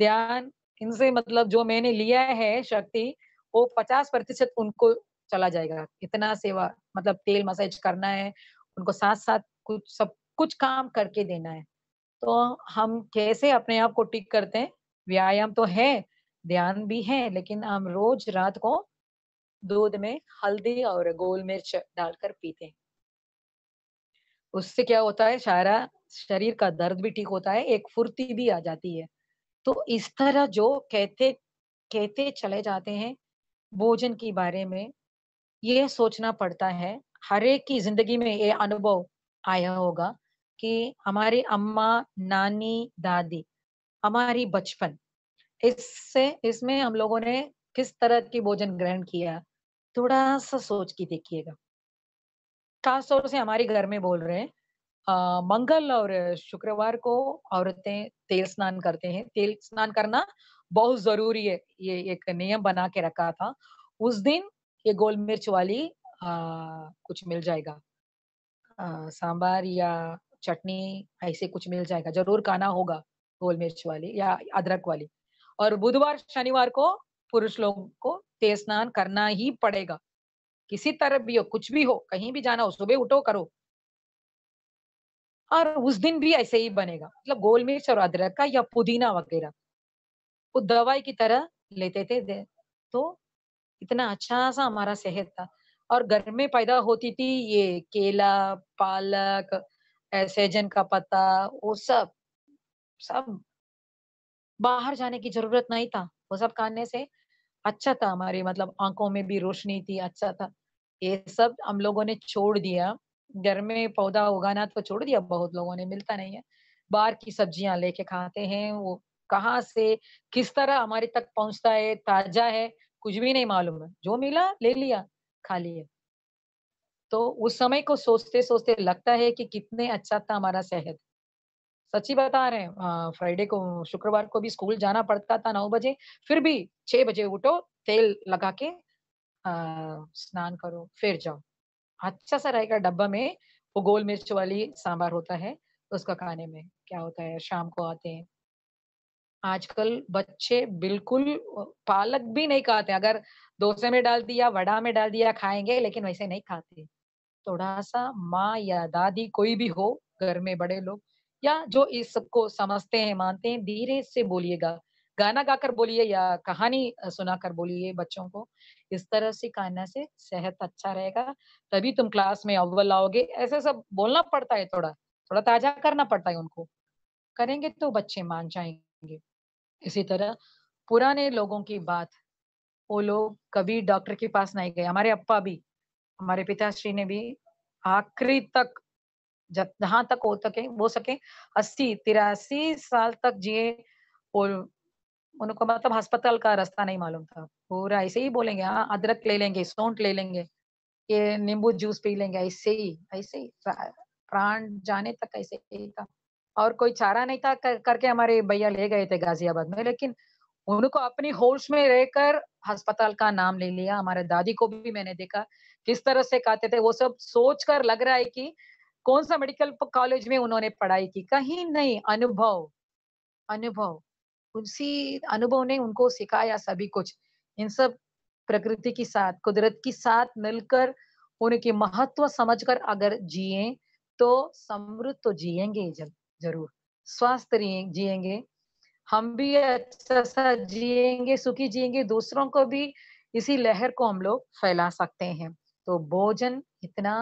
ध्यान इनसे मतलब जो मैंने लिया है शक्ति वो पचास प्रतिशत उनको चला जाएगा इतना सेवा मतलब तेल मसाज करना है उनको साथ साथ कुछ सब कुछ काम करके देना है तो हम कैसे अपने आप को टिक करते हैं व्यायाम तो है ध्यान भी है लेकिन हम रोज रात को दूध में हल्दी और गोल मिर्च डालकर पीते हैं उससे क्या होता है सारा शरीर का दर्द भी ठीक होता है एक फुर्ती भी आ जाती है तो इस तरह जो कहते कहते चले जाते हैं भोजन के बारे में ये सोचना पड़ता है हर एक की जिंदगी में ये अनुभव आया होगा कि हमारी अम्मा नानी दादी हमारी बचपन इससे इसमें हम लोगों ने किस तरह की भोजन ग्रहण किया थोड़ा सा सोच के देखिएगा खास तौर से हमारे घर में बोल रहे हैं आ, मंगल और शुक्रवार को औरतें तेल स्नान करते हैं तेल स्नान करना बहुत जरूरी है ये एक नियम बना के रखा था उस दिन ये गोल मिर्च वाली आ, कुछ मिल जाएगा सांबार या चटनी ऐसे कुछ मिल जाएगा जरूर खाना होगा गोल मिर्च वाली या अदरक वाली और बुधवार शनिवार को पुरुष लोगों को तेज स्नान करना ही पड़ेगा किसी तरह भी हो कुछ भी हो कहीं भी जाना हो सुबह उठो करो और उस दिन भी ऐसे ही बनेगा मतलब गोल मिर्च और अदरक का या पुदीना वगैरह वो दवाई की तरह लेते थे तो इतना अच्छा सा हमारा सेहत था और घर में पैदा होती थी ये केला पालक एसेजन का पता वो सब सब बाहर जाने की जरूरत नहीं था वो सब खाने से अच्छा था हमारी मतलब आंखों में भी रोशनी थी अच्छा था ये सब हम लोगों ने छोड़ दिया घर में पौधा उगाना तो छोड़ दिया बहुत लोगों ने मिलता नहीं है बाहर की सब्जियां लेके खाते हैं वो कहाँ से किस तरह हमारे तक पहुंचता है ताजा है कुछ भी नहीं मालूम है जो मिला ले लिया खा लिया तो उस समय को सोचते सोचते लगता है कि कितने अच्छा था हमारा सेहत सच्ची बता रहे हैं फ्राइडे को शुक्रवार को भी स्कूल जाना पड़ता था नौ बजे फिर भी छह बजे उठो तेल लगा के आ, स्नान करो फिर जाओ अच्छा सा रहेगा डब्बा में वो गोल मिर्च वाली सांबार होता है तो उसका खाने में क्या होता है शाम को आते हैं आजकल बच्चे बिल्कुल पालक भी नहीं खाते अगर डोसे में डाल दिया वड़ा में डाल दिया खाएंगे लेकिन वैसे नहीं खाते थोड़ा सा माँ या दादी कोई भी हो घर में बड़े लोग या जो इस सबको समझते हैं मानते हैं धीरे से बोलिएगा गाना गाकर बोलिए या कहानी सुनाकर बोलिए बच्चों को इस तरह से कहना से सेहत अच्छा रहेगा तभी तुम क्लास में अव्वल आओगे ऐसे सब बोलना पड़ता है थोड़ा थोड़ा ताजा करना पड़ता है उनको करेंगे तो बच्चे मान जाएंगे इसी तरह पुराने लोगों की बात वो लोग कभी डॉक्टर के पास नहीं गए हमारे अप्पा भी हमारे पिताश्री ने भी आखिरी तक जहां तक हो सके हो सके अस्सी तिरासी साल तक जिए और उनको मतलब अस्पताल का रास्ता नहीं मालूम था पूरा ऐसे ही बोलेंगे हाँ अदरक ले लेंगे सोंट ले लेंगे ये नींबू जूस पी लेंगे ऐसे ही ऐसे ही प्राण जाने तक ऐसे ही था और कोई चारा नहीं था कर, करके हमारे भैया ले गए थे गाजियाबाद में लेकिन उनको अपनी होश में रहकर अस्पताल का नाम ले लिया हमारे दादी को भी मैंने देखा किस तरह से कहते थे वो सब सोच कर लग रहा है कि कौन सा मेडिकल कॉलेज में उन्होंने पढ़ाई की कहीं नहीं अनुभव अनुभव उसी अनुभव ने उनको सिखाया सभी कुछ इन सब प्रकृति के साथ कुदरत के साथ मिलकर उनके महत्व समझकर अगर जिए तो समृद्ध तो जिएंगे जरूर स्वस्थ जिएंगे हम भी अच्छा सा जिएंगे सुखी जिएंगे दूसरों को भी इसी लहर को हम लोग फैला सकते हैं तो भोजन इतना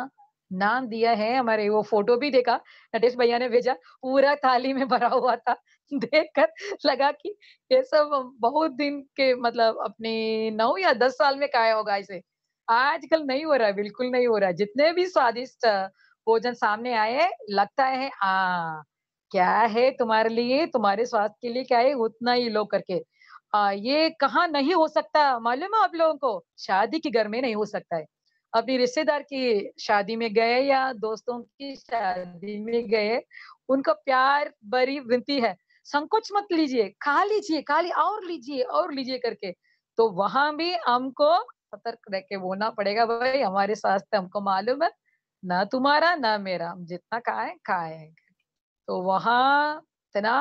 नाम दिया है हमारे वो फोटो भी देखा नटेश भैया ने भेजा पूरा थाली में भरा हुआ था देखकर लगा कि ये सब बहुत दिन के मतलब अपने नौ या दस साल में खाया होगा इसे आजकल नहीं हो रहा है बिल्कुल नहीं हो रहा है जितने भी स्वादिष्ट भोजन सामने आए लगता है आ हाँ, क्या है तुम्हारे लिए तुम्हारे स्वास्थ्य के लिए क्या है उतना ही लो करके आ, ये कहा नहीं हो सकता मालूम है आप लोगों को शादी के घर में नहीं हो सकता है अपनी रिश्तेदार की शादी में गए या दोस्तों की शादी में गए उनका प्यार बड़ी विनती है संकोच मत लीजिए खा लीजिए खा लीजिए और लीजिए और लीजिए करके तो वहां भी हमको सतर्क रह के बोलना पड़ेगा भाई हमारे स्वास्थ्य हमको मालूम है ना तुम्हारा ना मेरा हम जितना खाए खाए तो वहां इतना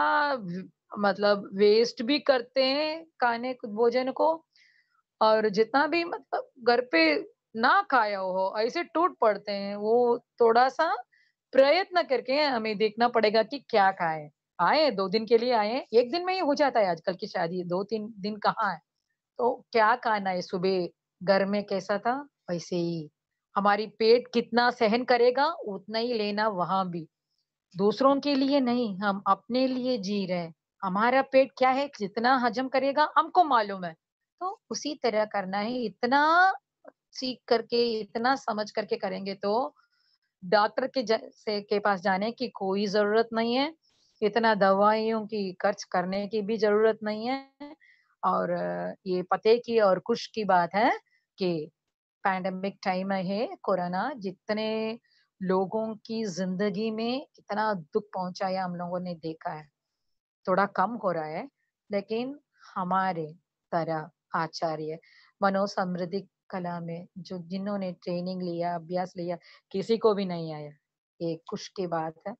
मतलब वेस्ट भी करते हैं खाने भोजन को और जितना भी मतलब घर पे ना खाया हो ऐसे टूट पड़ते हैं वो थोड़ा सा प्रयत्न करके हमें देखना पड़ेगा कि क्या खाए आए दो दिन के लिए आए एक दिन में ही हो जाता है आजकल की शादी दो तीन दिन कहाँ है तो क्या खाना है सुबह घर में कैसा था वैसे ही हमारी पेट कितना सहन करेगा उतना ही लेना वहां भी दूसरों के लिए नहीं हम अपने लिए जी रहे हमारा पेट क्या है जितना हजम करेगा हमको मालूम है तो उसी तरह करना है इतना सीख करके इतना समझ करके करेंगे तो डॉक्टर के से के पास जाने की कोई जरूरत नहीं है इतना दवाइयों की खर्च करने की भी जरूरत नहीं है और ये पते की और खुश की बात है कि पैंडमिक टाइम है कोरोना जितने लोगों की जिंदगी में कितना दुख पहुंचाया हम लोगों ने देखा है थोड़ा कम हो रहा है लेकिन हमारे तरह आचार्य मनोसमृद्धि कला में जो जिन्होंने ट्रेनिंग लिया अभ्यास लिया किसी को भी नहीं आया ये कुछ की बात है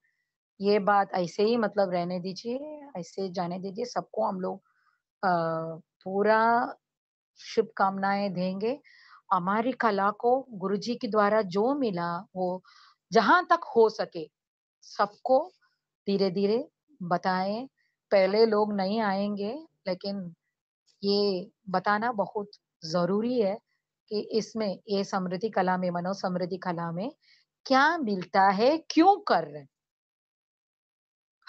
ये बात ऐसे ही मतलब रहने दीजिए ऐसे जाने दीजिए सबको हम लोग पूरा शुभकामनाएं देंगे हमारी कला को गुरुजी के द्वारा जो मिला वो जहां तक हो सके सबको धीरे धीरे बताएं पहले लोग नहीं आएंगे लेकिन ये बताना बहुत जरूरी है कि इसमें ये समृद्धि कला में मनो समृद्धि कला में क्या मिलता है क्यों कर रहे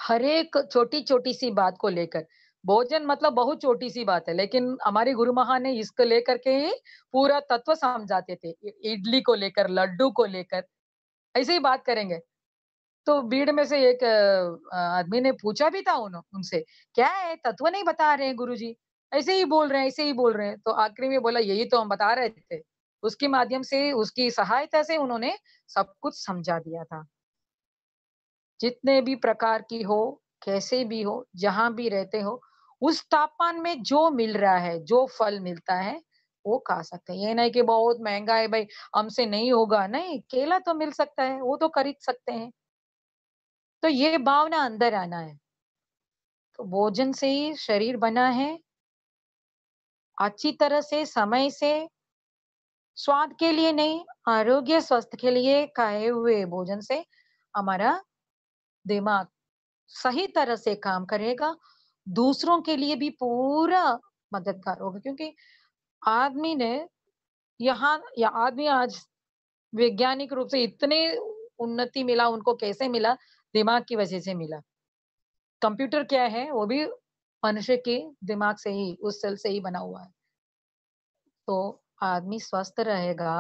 हर एक छोटी छोटी सी बात को लेकर भोजन मतलब बहुत छोटी सी बात है लेकिन हमारे गुरु महा ने इसको लेकर के ही पूरा तत्व समझाते थे इडली को लेकर लड्डू को लेकर ऐसे ही बात करेंगे तो भीड़ में से एक आदमी ने पूछा भी था उन्होंने उनसे क्या है तत्व नहीं बता रहे हैं गुरु जी ऐसे ही बोल रहे हैं ऐसे ही बोल रहे हैं तो आखिरी में बोला यही तो हम बता रहे थे उसके माध्यम से उसकी सहायता से उन्होंने सब कुछ समझा दिया था जितने भी प्रकार की हो कैसे भी हो जहां भी रहते हो उस तापमान में जो मिल रहा है जो फल मिलता है वो खा सकते हैं ये नहीं कि बहुत महंगा है भाई हमसे नहीं होगा नहीं केला तो मिल सकता है वो तो खरीद सकते हैं तो ये भावना अंदर आना है तो भोजन से ही शरीर बना है अच्छी तरह से समय से स्वाद के लिए नहीं आरोग्य स्वस्थ के लिए खाए हुए भोजन से हमारा दिमाग सही तरह से काम करेगा दूसरों के लिए भी पूरा मददगार होगा क्योंकि आदमी ने यहाँ या आदमी आज वैज्ञानिक रूप से इतने उन्नति मिला उनको कैसे मिला दिमाग की वजह से मिला कंप्यूटर क्या है वो भी मनुष्य के दिमाग से ही उस सेल से ही बना हुआ है तो आदमी स्वस्थ रहेगा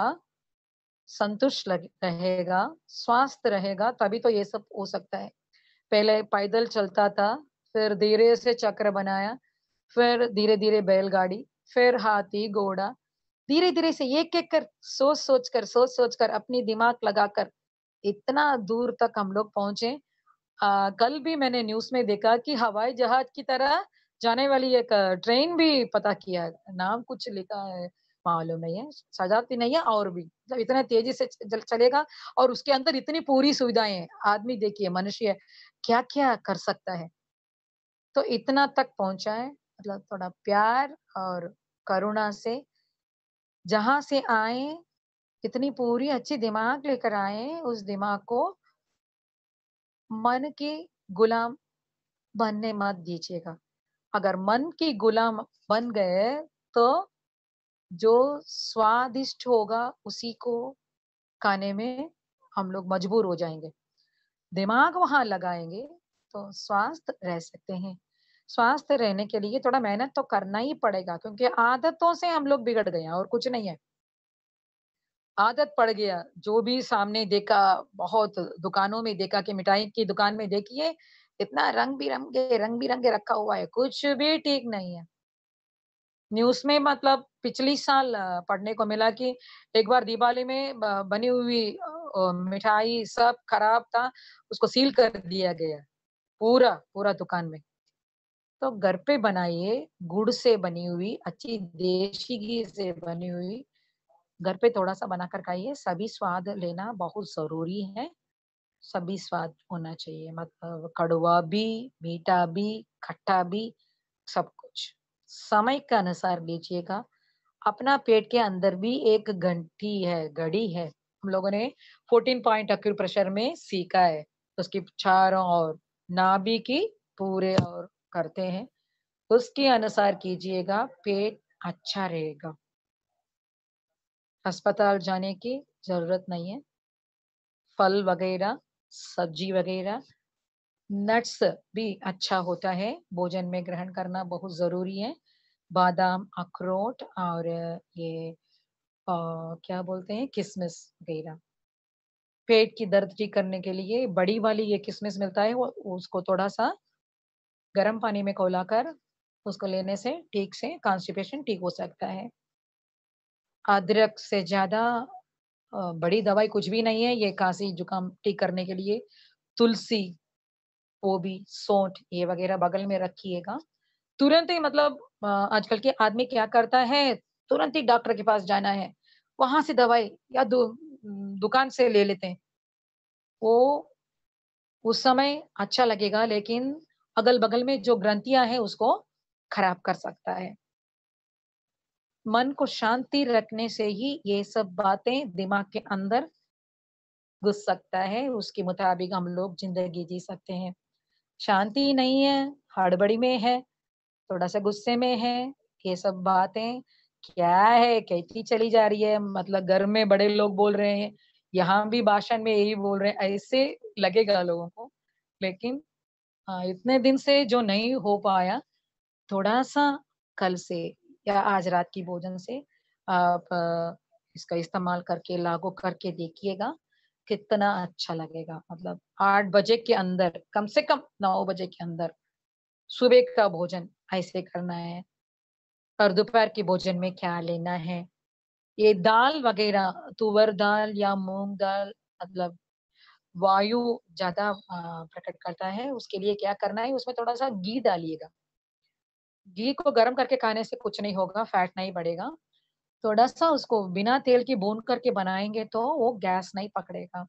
संतुष्ट रहेगा स्वस्थ रहेगा तभी तो ये सब हो सकता है पहले पैदल चलता था फिर धीरे से चक्र बनाया फिर धीरे धीरे बैलगाड़ी फिर हाथी घोड़ा धीरे धीरे से एक एक कर सोच सोच कर सोच सोच कर अपनी दिमाग लगाकर इतना दूर तक हम लोग पहुंचे आ, कल भी मैंने न्यूज में देखा कि हवाई जहाज की तरह जाने वाली एक ट्रेन भी पता किया नाम कुछ लिखा है मालूम नहीं है सजाती नहीं है और भी जब मतलब इतना तेजी से चलेगा और उसके अंदर इतनी पूरी सुविधाएं हैं आदमी देखिए मनुष्य क्या क्या कर सकता है तो इतना तक पहुंचा है मतलब थोड़ा प्यार और करुणा से जहां से आए इतनी पूरी अच्छी दिमाग लेकर आए उस दिमाग को मन के गुलाम बनने मत दीजिएगा अगर मन के गुलाम बन गए तो जो स्वादिष्ट होगा उसी को खाने में हम लोग मजबूर हो जाएंगे दिमाग वहां लगाएंगे तो स्वास्थ्य रह सकते हैं स्वास्थ्य रहने के लिए थोड़ा मेहनत तो करना ही पड़ेगा क्योंकि आदतों से हम लोग बिगड़ गए हैं और कुछ नहीं है आदत पड़ गया जो भी सामने देखा बहुत दुकानों में देखा कि मिठाई की दुकान में देखिए इतना रंग बिरंगे रंग बिरंगे रखा हुआ है कुछ भी ठीक नहीं है न्यूज में मतलब पिछली साल पढ़ने को मिला कि एक बार दिवाली में बनी हुई मिठाई सब खराब था उसको सील कर दिया गया पूरा पूरा दुकान में तो घर पे बनाइए गुड़ से बनी हुई अच्छी देशी घी से बनी हुई घर पे थोड़ा सा बनाकर खाइए सभी स्वाद लेना बहुत जरूरी है सभी स्वाद होना चाहिए मतलब कड़वा भी मीठा भी खट्टा भी सब कुछ समय के अनुसार लीजिएगा अपना पेट के अंदर भी एक घंटी है घड़ी है हम लोगों ने फोर्टीन पॉइंट प्रेशर में सीखा है तो उसकी चारों और नाभि की पूरे और करते हैं उसके अनुसार कीजिएगा पेट अच्छा रहेगा अस्पताल जाने की जरूरत नहीं है फल वगैरह सब्जी वगैरह नट्स भी अच्छा होता है भोजन में ग्रहण करना बहुत जरूरी है बादाम अखरोट और ये आ, क्या बोलते हैं किसमिस वगैरह पेट की दर्द ठीक करने के लिए बड़ी वाली ये किसमिस मिलता है उसको थोड़ा सा गर्म पानी में खोला कर उसको लेने से ठीक से कॉन्स्टिपेशन ठीक हो सकता है अदरक से ज़्यादा बड़ी दवाई कुछ भी नहीं है ये खांसी जुकाम ठीक करने के लिए तुलसी वो भी सौंठ ये वगैरह बगल में रखिएगा तुरंत ही मतलब आजकल के आदमी क्या करता है तुरंत ही डॉक्टर के पास जाना है वहां से दवाई या दु, दुकान से ले लेते हैं वो उस समय अच्छा लगेगा लेकिन अगल बगल में जो ग्रंथियां हैं उसको खराब कर सकता है मन को शांति रखने से ही ये सब बातें दिमाग के अंदर घुस सकता है उसके मुताबिक हम लोग जिंदगी जी सकते हैं शांति नहीं है हड़बड़ी में है थोड़ा सा गुस्से में है ये सब बातें क्या है कैसी चली जा रही है मतलब घर में बड़े लोग बोल रहे हैं यहाँ भी भाषण में यही बोल रहे हैं ऐसे लगेगा लोगों को लेकिन हाँ, इतने दिन से जो नहीं हो पाया थोड़ा सा कल से या आज रात की भोजन से आप इसका इस्तेमाल करके लागू करके देखिएगा कितना अच्छा लगेगा मतलब आठ बजे के अंदर कम से कम नौ बजे के अंदर सुबह का भोजन ऐसे करना है और दोपहर के भोजन में क्या लेना है ये दाल वगैरह तुवर दाल या मूंग दाल मतलब वायु ज्यादा प्रकट करता है उसके लिए क्या करना है उसमें थोड़ा सा घी डालिएगा घी को गर्म करके खाने से कुछ नहीं होगा फैट नहीं बढ़ेगा थोड़ा सा उसको बिना तेल की भून करके बनाएंगे तो वो गैस नहीं पकड़ेगा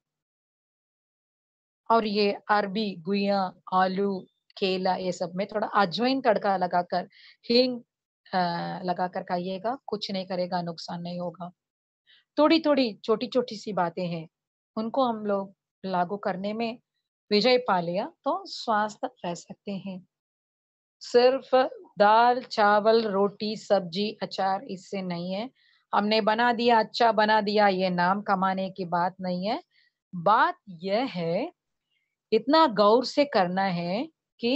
और ये अरबी गुया आलू केला ये सब में थोड़ा अजवाइन तड़का लगाकर हींग लगाकर खाइएगा कुछ नहीं करेगा नुकसान नहीं होगा थोड़ी थोड़ी छोटी छोटी सी बातें हैं उनको हम लोग लागू करने में विजय पा लिया तो स्वास्थ्य रह सकते हैं सिर्फ दाल चावल रोटी सब्जी अचार इससे नहीं है हमने बना दिया अच्छा बना दिया ये नाम कमाने की बात नहीं है बात यह है इतना गौर से करना है कि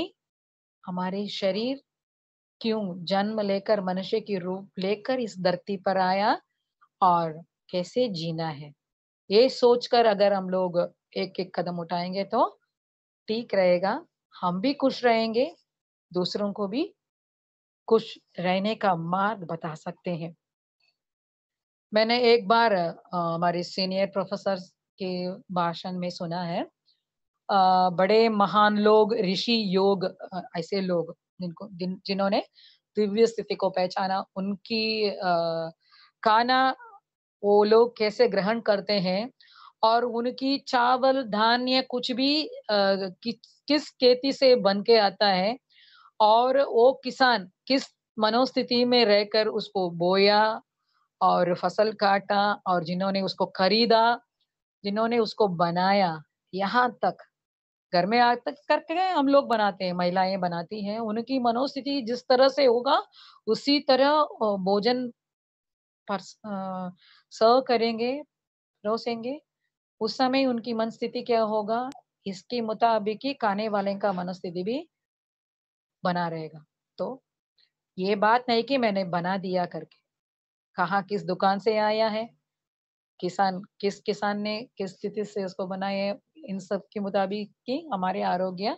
हमारे शरीर क्यों जन्म लेकर मनुष्य की रूप लेकर इस धरती पर आया और कैसे जीना है ये सोचकर अगर हम लोग एक एक कदम उठाएंगे तो ठीक रहेगा हम भी खुश रहेंगे दूसरों को भी खुश रहने का मार्ग बता सकते हैं मैंने एक बार हमारे सीनियर प्रोफेसर के भाषण में सुना है आ, बड़े महान लोग ऋषि योग ऐसे लोग जिनको जिन जिन्होंने दिव्य स्थिति को पहचाना उनकी आ, खाना वो लोग कैसे ग्रहण करते हैं और उनकी चावल धान्य कुछ भी आ, कि, किस खेती से बन के आता है और वो किसान किस मनोस्थिति में रहकर उसको बोया और फसल काटा और जिन्होंने उसको खरीदा जिन्होंने उसको बनाया यहाँ तक घर में आज तक करके हम लोग बनाते हैं महिलाएं बनाती हैं उनकी मनोस्थिति जिस तरह से होगा उसी तरह भोजन सर्व करेंगे परोसेंगे उस समय उनकी मन स्थिति क्या होगा इसके मुताबिक ही खाने वाले का मनस्थिति भी बना रहेगा तो ये बात नहीं कि मैंने बना दिया करके कहा किस दुकान से आया है किसान किस किसान ने किस स्थिति से उसको बनाया इन सब के मुताबिक की हमारे आरोग्य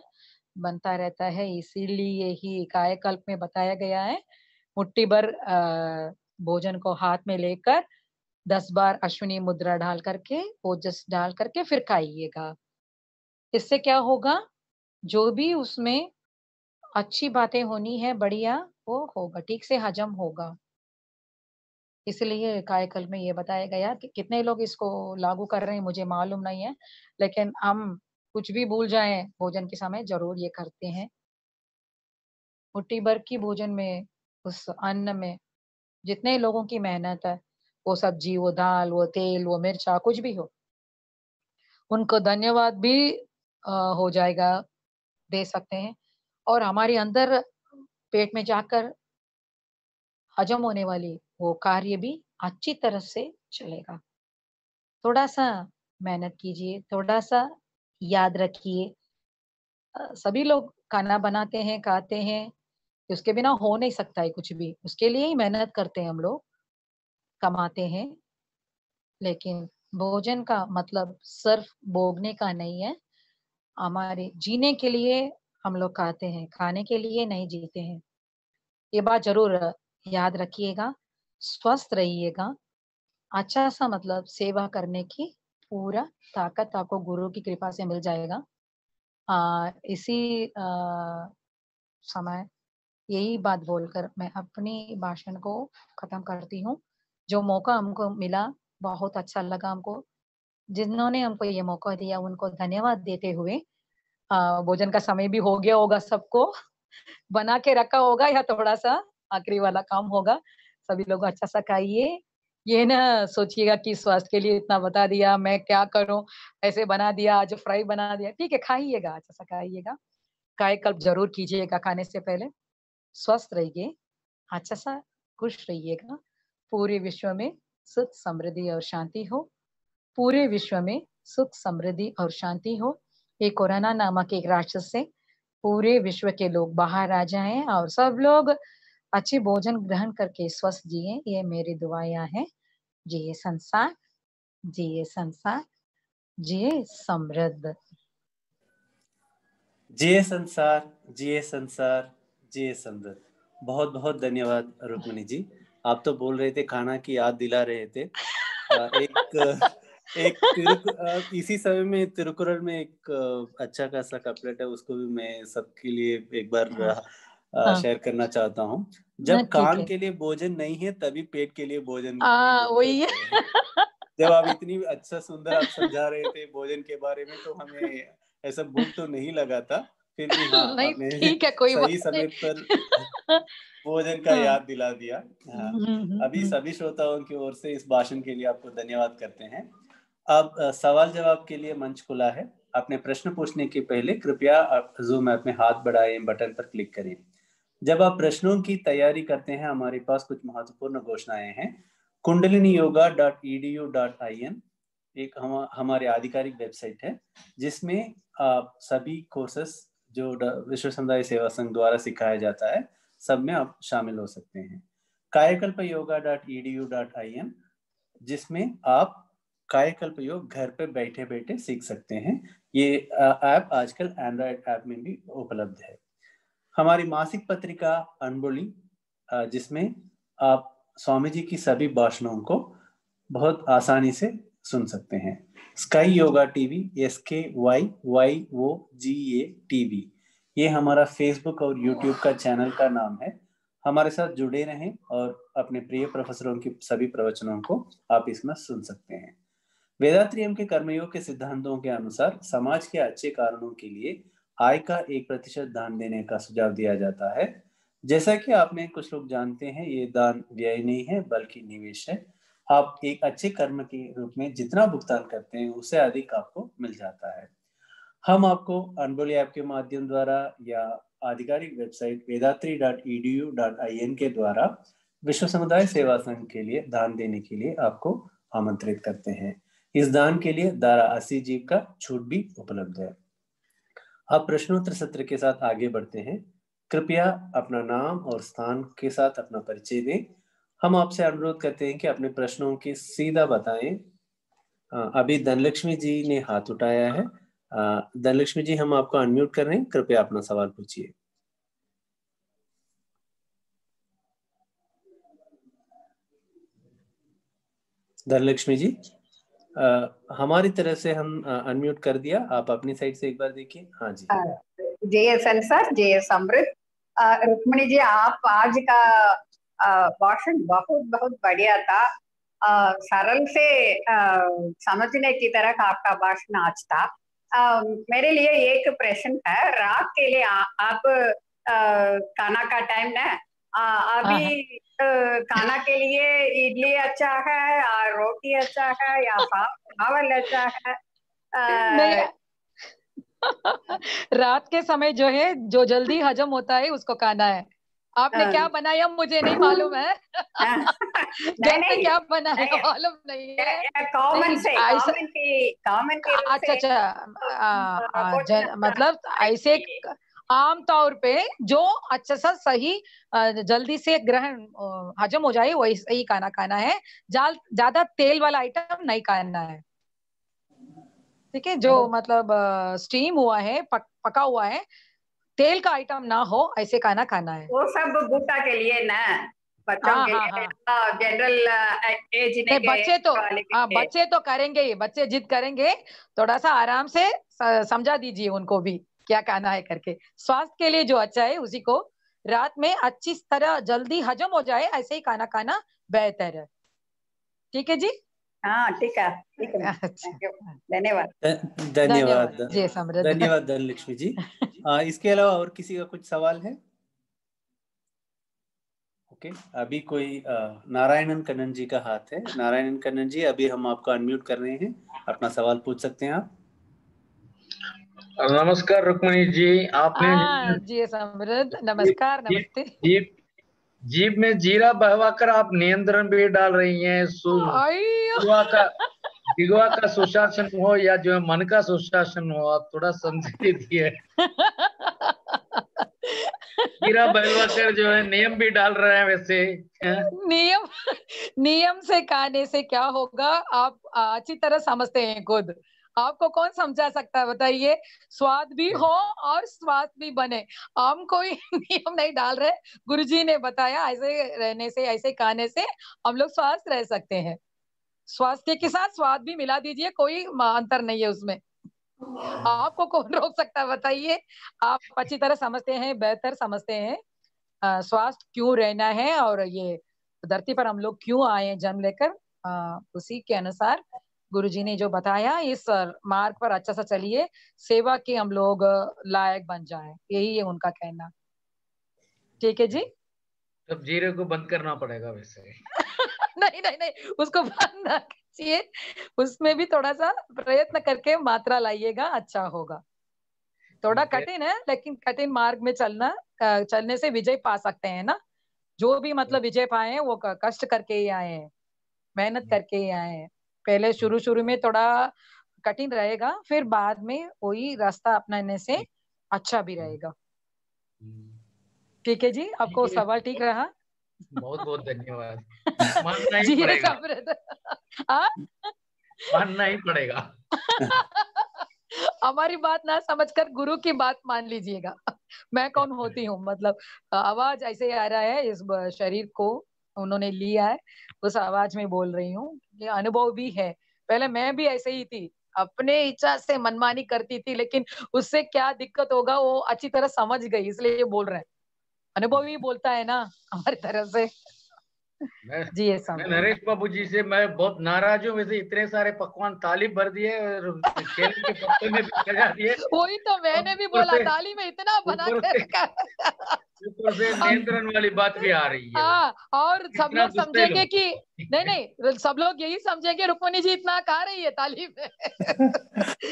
बनता रहता है इसीलिए ही कायकल्प में बताया गया है मुट्ठी भर भोजन को हाथ में लेकर दस बार अश्विनी मुद्रा डाल करके ओजस डाल करके फिर खाइएगा इससे क्या होगा जो भी उसमें अच्छी बातें होनी है बढ़िया आपको होगा ठीक से हजम होगा इसलिए कायकल में ये बताया गया कि कितने लोग इसको लागू कर रहे हैं मुझे मालूम नहीं है लेकिन हम कुछ भी भूल जाए भोजन के समय जरूर ये करते हैं मुट्ठी भर की भोजन में उस अन्न में जितने लोगों की मेहनत है वो सब्जी वो दाल वो तेल वो मिर्चा कुछ भी हो उनको धन्यवाद भी हो जाएगा दे सकते हैं और हमारे अंदर पेट में जाकर हजम होने वाली वो कार्य भी अच्छी तरह से चलेगा थोड़ा सा मेहनत कीजिए थोड़ा सा याद रखिए सभी लोग खाना बनाते हैं खाते हैं उसके बिना हो नहीं सकता है कुछ भी उसके लिए ही मेहनत करते हैं हम लोग कमाते हैं लेकिन भोजन का मतलब सिर्फ भोगने का नहीं है हमारे जीने के लिए हम लोग खाते हैं खाने के लिए नहीं जीते हैं ये बात जरूर याद रखिएगा स्वस्थ रहिएगा अच्छा सा मतलब सेवा करने की पूरा ताकत आपको गुरु की कृपा से मिल जाएगा आ, इसी आ, समय यही बात बोलकर मैं अपनी भाषण को खत्म करती हूँ जो मौका हमको मिला बहुत अच्छा लगा हमको जिन्होंने हमको ये मौका दिया उनको धन्यवाद देते हुए हाँ, भोजन का समय भी हो गया होगा सबको बना के रखा होगा या थोड़ा सा आखिरी वाला काम होगा सभी लोग अच्छा सा खाइए ये ना सोचिएगा कि स्वास्थ्य के लिए इतना बता दिया मैं क्या करूं ऐसे बना दिया आज फ्राई बना दिया ठीक है खाइएगा अच्छा सा खाइएगा कायकल्प जरूर कीजिएगा खाने से पहले स्वस्थ रहिए अच्छा सा खुश रहिएगा पूरे विश्व में सुख समृद्धि और शांति हो पूरे विश्व में सुख समृद्धि और शांति हो ये कोरोना नामक एक राक्षस से पूरे विश्व के लोग बाहर आ जाए और सब लोग अच्छे भोजन ग्रहण करके स्वस्थ जिए ये मेरी दुआया है जिए संसार जिए संसार जिए समृद्ध जिए संसार जिए संसार जिए समृद्ध बहुत बहुत धन्यवाद रुक्मणी जी आप तो बोल रहे थे खाना की याद दिला रहे थे एक एक इसी समय में तिरुकुरल में एक अच्छा खासा कपलेट है उसको भी मैं सबके लिए एक बार हाँ।, हाँ। शेयर करना चाहता हूँ जब काम के लिए भोजन नहीं है तभी पेट के लिए भोजन वही जब आप इतनी अच्छा सुंदर आप समझा रहे थे भोजन के बारे में तो हमें ऐसा भूख तो नहीं लगा था फिर भी हाँ, नहीं ठीक है कोई सही समय पर भोजन का हाँ। याद दिला दिया हाँ, हम्म, हम्म, अभी हम्म। सभी श्रोताओं की ओर से इस भाषण के लिए आपको धन्यवाद करते हैं अब सवाल जवाब के लिए मंच खुला है अपने प्रश्न पूछने के पहले कृपया जूम ऐप में हाथ बढ़ाएं बटन पर क्लिक करें जब आप प्रश्नों की तैयारी करते हैं हमारे पास कुछ महत्वपूर्ण घोषणाएं हैं Kundalini yoga dot E D U dot I N एक हम हमारे आधिकारिक वेबसाइट है जिसमें आप सभी कोर्सेस जो विश्व समुदाय सेवा संघ द्वारा सिखाया जाता है सब में आप शामिल हो सकते हैं Kayakalp yoga dot E D U dot I N जिसमें आप कायकल्प योग घर पर बैठे बैठे सीख सकते हैं ये ऐप आजकल एंड्रॉयड ऐप में भी उपलब्ध है हमारी मासिक पत्रिका अनबोली जिसमें आप स्वामी जी की सभी भाषणों को बहुत आसानी से सुन सकते हैं SKY yoga TV S K Y Y O G A TV ये हमारा फेसबुक और यूट्यूब का चैनल का नाम है हमारे साथ जुड़े रहें और अपने प्रिय प्रोफेसरों की सभी प्रवचनों को आप इसमें सुन सकते हैं वेदात्रियम के कर्मयोग के सिद्धांतों के अनुसार समाज के अच्छे कारणों के लिए आय का एक प्रतिशत दान देने का सुझाव दिया जाता है जैसा कि आप में कुछ लोग जानते हैं ये दान व्यय नहीं है बल्कि निवेश है आप एक अच्छे कर्म के रूप में जितना भुगतान करते हैं उससे अधिक आपको मिल जाता है हम आपको अनबोली ऐप के माध्यम द्वारा या आधिकारिक website Vethathiri dot E dot I N के द्वारा विश्व समुदाय सेवा संघ के लिए दान देने के लिए आपको आमंत्रित करते हैं इस दान के लिए दारा असी जीव का छूट भी उपलब्ध है अब प्रश्नोत्तर सत्र के साथ आगे बढ़ते हैं कृपया अपना नाम और स्थान के साथ अपना परिचय दें हम आपसे अनुरोध करते हैं कि अपने प्रश्नों के सीधा बताएं अभी धनलक्ष्मी जी ने हाथ उठाया है धनलक्ष्मी जी हम आपको अनम्यूट कर रहे हैं कृपया अपना सवाल पूछिए धनलक्ष्मी जी आ, हमारी तरह से हम अनम्यूट कर दिया आप अपनी साइड से एक बार देखिए हाँ जी J S sir J S Amrit Rukmani ji आप आज का भाषण बहुत बहुत बढ़िया था आ, सरल से आ, समझने की तरह का आपका भाषण आज था आ, मेरे लिए एक प्रश्न है रात के लिए आ, आप आ, खाना का टाइम ना अभी हाँ, हाँ। खाना के लिए इडली अच्छा है या रोटी अच्छा है या चावल अच्छा है रात के समय जो है जो जल्दी हजम होता है उसको खाना है आपने आ, हाँ। क्या बनाया मुझे नहीं मालूम है नहीं, नहीं, क्या बनाया मालूम नहीं है कॉमन से कॉमन अच्छा अच्छा, अच्छा मतलब ऐसे आमतौर पे जो अच्छा सा सही जल्दी से ग्रहण हजम हो जाए वही सही खाना खाना है ज्यादा तेल वाला आइटम नहीं खाना है ठीक है जो मतलब स्टीम हुआ है पक, पका हुआ है तेल का आइटम ना हो ऐसे खाना खाना है वो सब बूटा के लिए ना बच्चों हाँ, के हाँ, लिए जनरल हाँ। बच्चे तो हाँ बच्चे तो करेंगे ही बच्चे जिद करेंगे थोड़ा सा आराम से समझा दीजिए उनको भी क्या कहना है करके स्वास्थ्य के लिए जो अच्छा है उसी को रात में अच्छी तरह जल्दी हजम हो जाए ऐसे ही खाना खाना बेहतर है ठीक है जी हाँ ठीक है ठीक है अच्छा। धन्यवाद धन्यवाद जी समृद्ध धन्यवाद धनलक्ष्मी जी आ, इसके अलावा और किसी का कुछ सवाल है ओके okay. अभी कोई नारायणन कन्नन जी का हाथ है नारायणन कन्नन जी अभी हम आपको अनम्यूट कर रहे हैं अपना सवाल पूछ सकते हैं आप नमस्कार रुक्मणी जी आपने हाँ, जी समृद्ध नमस्कार नमस्ते जीप जीप में जीरा कर आप नियंत्रण भी डाल रही हैं सुवा का का सुशासन हो या जो है मन का सुशासन हो आप थोड़ा संस्कृत है बहवा कर जो है नियम भी डाल रहे हैं वैसे नियम नियम से कहने से क्या होगा आप अच्छी तरह समझते हैं खुद आपको कौन समझा सकता है बताइए स्वाद भी हो और स्वाद भी बने हम कोई नियम नहीं डाल रहे गुरुजी ने बताया ऐसे रहने से ऐसे खाने से हम लोग स्वास्थ्य रह सकते हैं स्वास्थ्य के साथ स्वाद भी मिला दीजिए कोई अंतर नहीं है उसमें आपको कौन रोक सकता है बताइए आप अच्छी तरह समझते हैं बेहतर समझते हैं स्वास्थ्य क्यों रहना है और ये धरती पर हम लोग क्यों आए जन्म लेकर उसी के अनुसार गुरुजी ने जो बताया इस मार्ग पर अच्छा सा चलिए सेवा के हम लोग लायक बन जाए यही है उनका कहना ठीक है जी तब जीरे को बंद करना पड़ेगा वैसे नहीं नहीं नहीं उसको बंद ना कीजिए उसमें भी थोड़ा सा प्रयत्न करके मात्रा लाइएगा अच्छा होगा थोड़ा कठिन है लेकिन कठिन मार्ग में चलना चलने से विजय पा सकते हैं ना जो भी मतलब हम्म। विजय पाए हैं वो कष्ट करके ही आए हैं मेहनत हम्म। करके ही आए हैं पहले शुरू शुरू में थोड़ा कठिन रहेगा फिर बाद में वही रास्ता अपनाने से अच्छा भी रहेगा ठीक है जी आपको सवाल ठीक रहा बहुत बहुत धन्यवाद मानना ही पड़ेगा तो- हाँ? हमारी बात ना समझकर गुरु की बात मान लीजिएगा मैं कौन होती हूँ मतलब आवाज ऐसे आ रहा है इस शरीर को उन्होंने लिया है उस आवाज में बोल रही हूँ ये अनुभव भी है पहले मैं भी ऐसे ही थी अपने इच्छा से मनमानी करती थी लेकिन उससे क्या दिक्कत होगा वो अच्छी तरह समझ गई इसलिए ये बोल रहे हैं अनुभव ही बोलता है ना हमारी तरह से मैं, जी मैं नरेश बाबू जी से मैं बहुत नाराज हूँ वैसे इतने सारे पकवान ताली भर दिए केले के पत्ते में भी सजा दिए वही तो मैंने भी बोला ताली में इतना बना ऊपर से नियंत्रण वाली बात भी आ रही है हाँ और सब लोग समझेंगे कि नहीं नहीं सब लोग यही समझेंगे रुक्मणी जी इतना कहा रही है तालीम में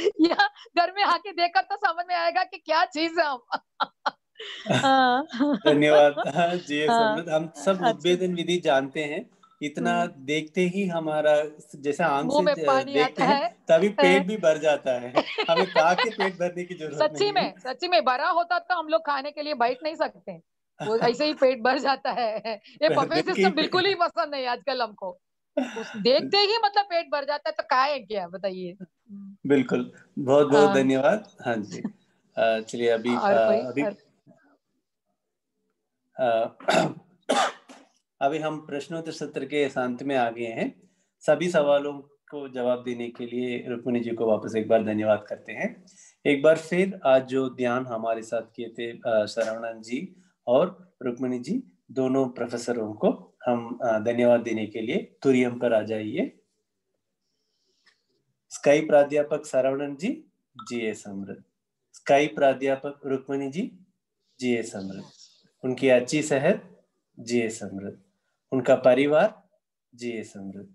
या घर में आके देखकर तो समझ में आएगा कि क्या चीज है हम हाँ। धन्यवाद हाँ, जी हाँ। हम सब अच्छा। उद्भेदन विधि जानते हैं इतना हम्म। देखते ही हमारा जैसे आंख से देखते हैं है। तभी पेट भी भर जाता है हमें खा के पेट भरने की जरूरत सच्ची में सच्ची में भरा होता तो हम लोग खाने के लिए बैठ नहीं सकते वो ऐसे ही पेट भर जाता है ये बफे सिस्टम बिल्कुल ही पसंद नहीं आजकल हमको देखते ही मतलब पेट भर जाता है तो है क्या बताइए बिल्कुल बहुत बहुत हाँ। धन्यवाद हाँ जी चलिए अभी अभी अभी हम प्रश्नोत्तर सत्र के अंत में आ गए हैं सभी सवालों को जवाब देने के लिए रुक्मिणी जी को वापस एक बार धन्यवाद करते हैं एक बार फिर आज जो ध्यान हमारे साथ किए थे शरवणन जी और रुक्मिणी जी दोनों प्रोफेसरों को हम धन्यवाद देने के लिए तुरियम पर आ जाइए स्काई प्राध्यापक सरवणन जी जी ए समृद्ध स्काई प्राध्यापक रुक्मणी जी जी ए समृद्ध उनकी अच्छी सेहत जी ए समृद्ध उनका परिवार जय समृद्ध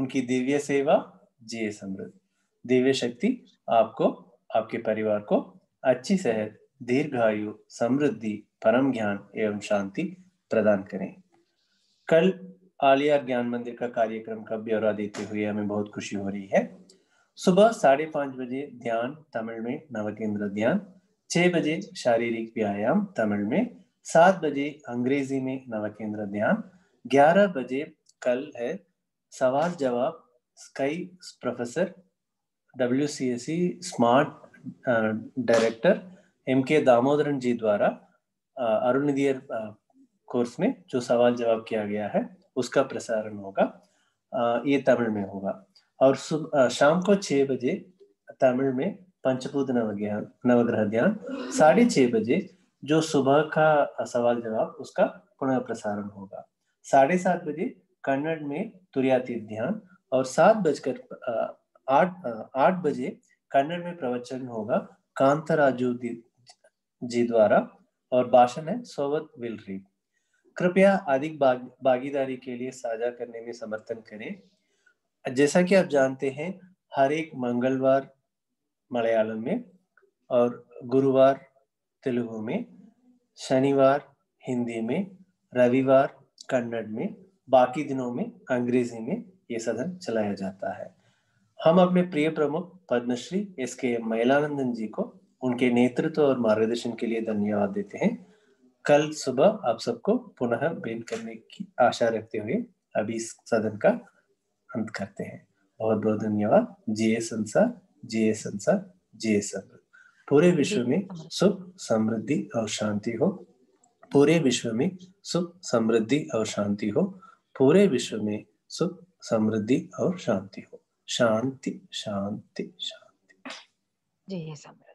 उनकी दिव्य सेवा जय समृद्ध दिव्य शक्ति आपको आपके परिवार को अच्छी सेहत दीर्घायु समृद्धि परम ज्ञान एवं शांति प्रदान करें कल आलिया ज्ञान मंदिर का कार्यक्रम का ब्यौरा देते हुए हमें बहुत खुशी हो रही है सुबह साढ़े पांच बजे ध्यान तमिल में नव केंद्र ध्यान छह बजे शारीरिक व्यायाम तमिल में सात बजे अंग्रेजी में नव केंद्र ध्यान ग्यारह बजे कल है सवाल जवाब sky professor W C S C smart director M K Damodaran जी द्वारा दियर कोर्स में जो सवाल जवाब किया गया है उसका प्रसारण होगा ये तमिल में होगा और शाम को छ बजे तमिल में पंचभूत नवज्ञान नवग्रह ध्यान साढ़े छह बजे जो सुबह का सवाल जवाब उसका पुनः प्रसारण होगा साढ़े सात बजे कन्नड़ में तुरैयातीत ध्यान और सात बजकर आठ आठ बजे कन्नड़ में प्रवचन होगा कांतराजू जी द्वारा और भाषण है सोवत विलरी कृपया अधिक भागीदारी के लिए साझा करने में समर्थन करें जैसा कि आप जानते हैं हर एक मंगलवार मलयालम में और गुरुवार तेलुगु में शनिवार हिंदी में रविवार कन्नड़ में बाकी दिनों में अंग्रेजी में ये सदन चलाया जाता है हम अपने प्रिय प्रमुख पद्मश्री एस के मैलानंदन जी को उनके नेतृत्व और मार्गदर्शन के लिए धन्यवाद देते हैं कल सुबह आप सबको पुनः भेंट करने की आशा रखते हुए अभी इस सदन का अंत करते हैं बहुत बहुत धन्यवाद जय संसार जय संसार जय समृद्ध पूरे विश्व में सुख समृद्धि और शांति हो पूरे विश्व में सुख समृद्धि और शांति हो पूरे विश्व में सुख समृद्धि और शांति हो शांति शांति शांति जी ये सब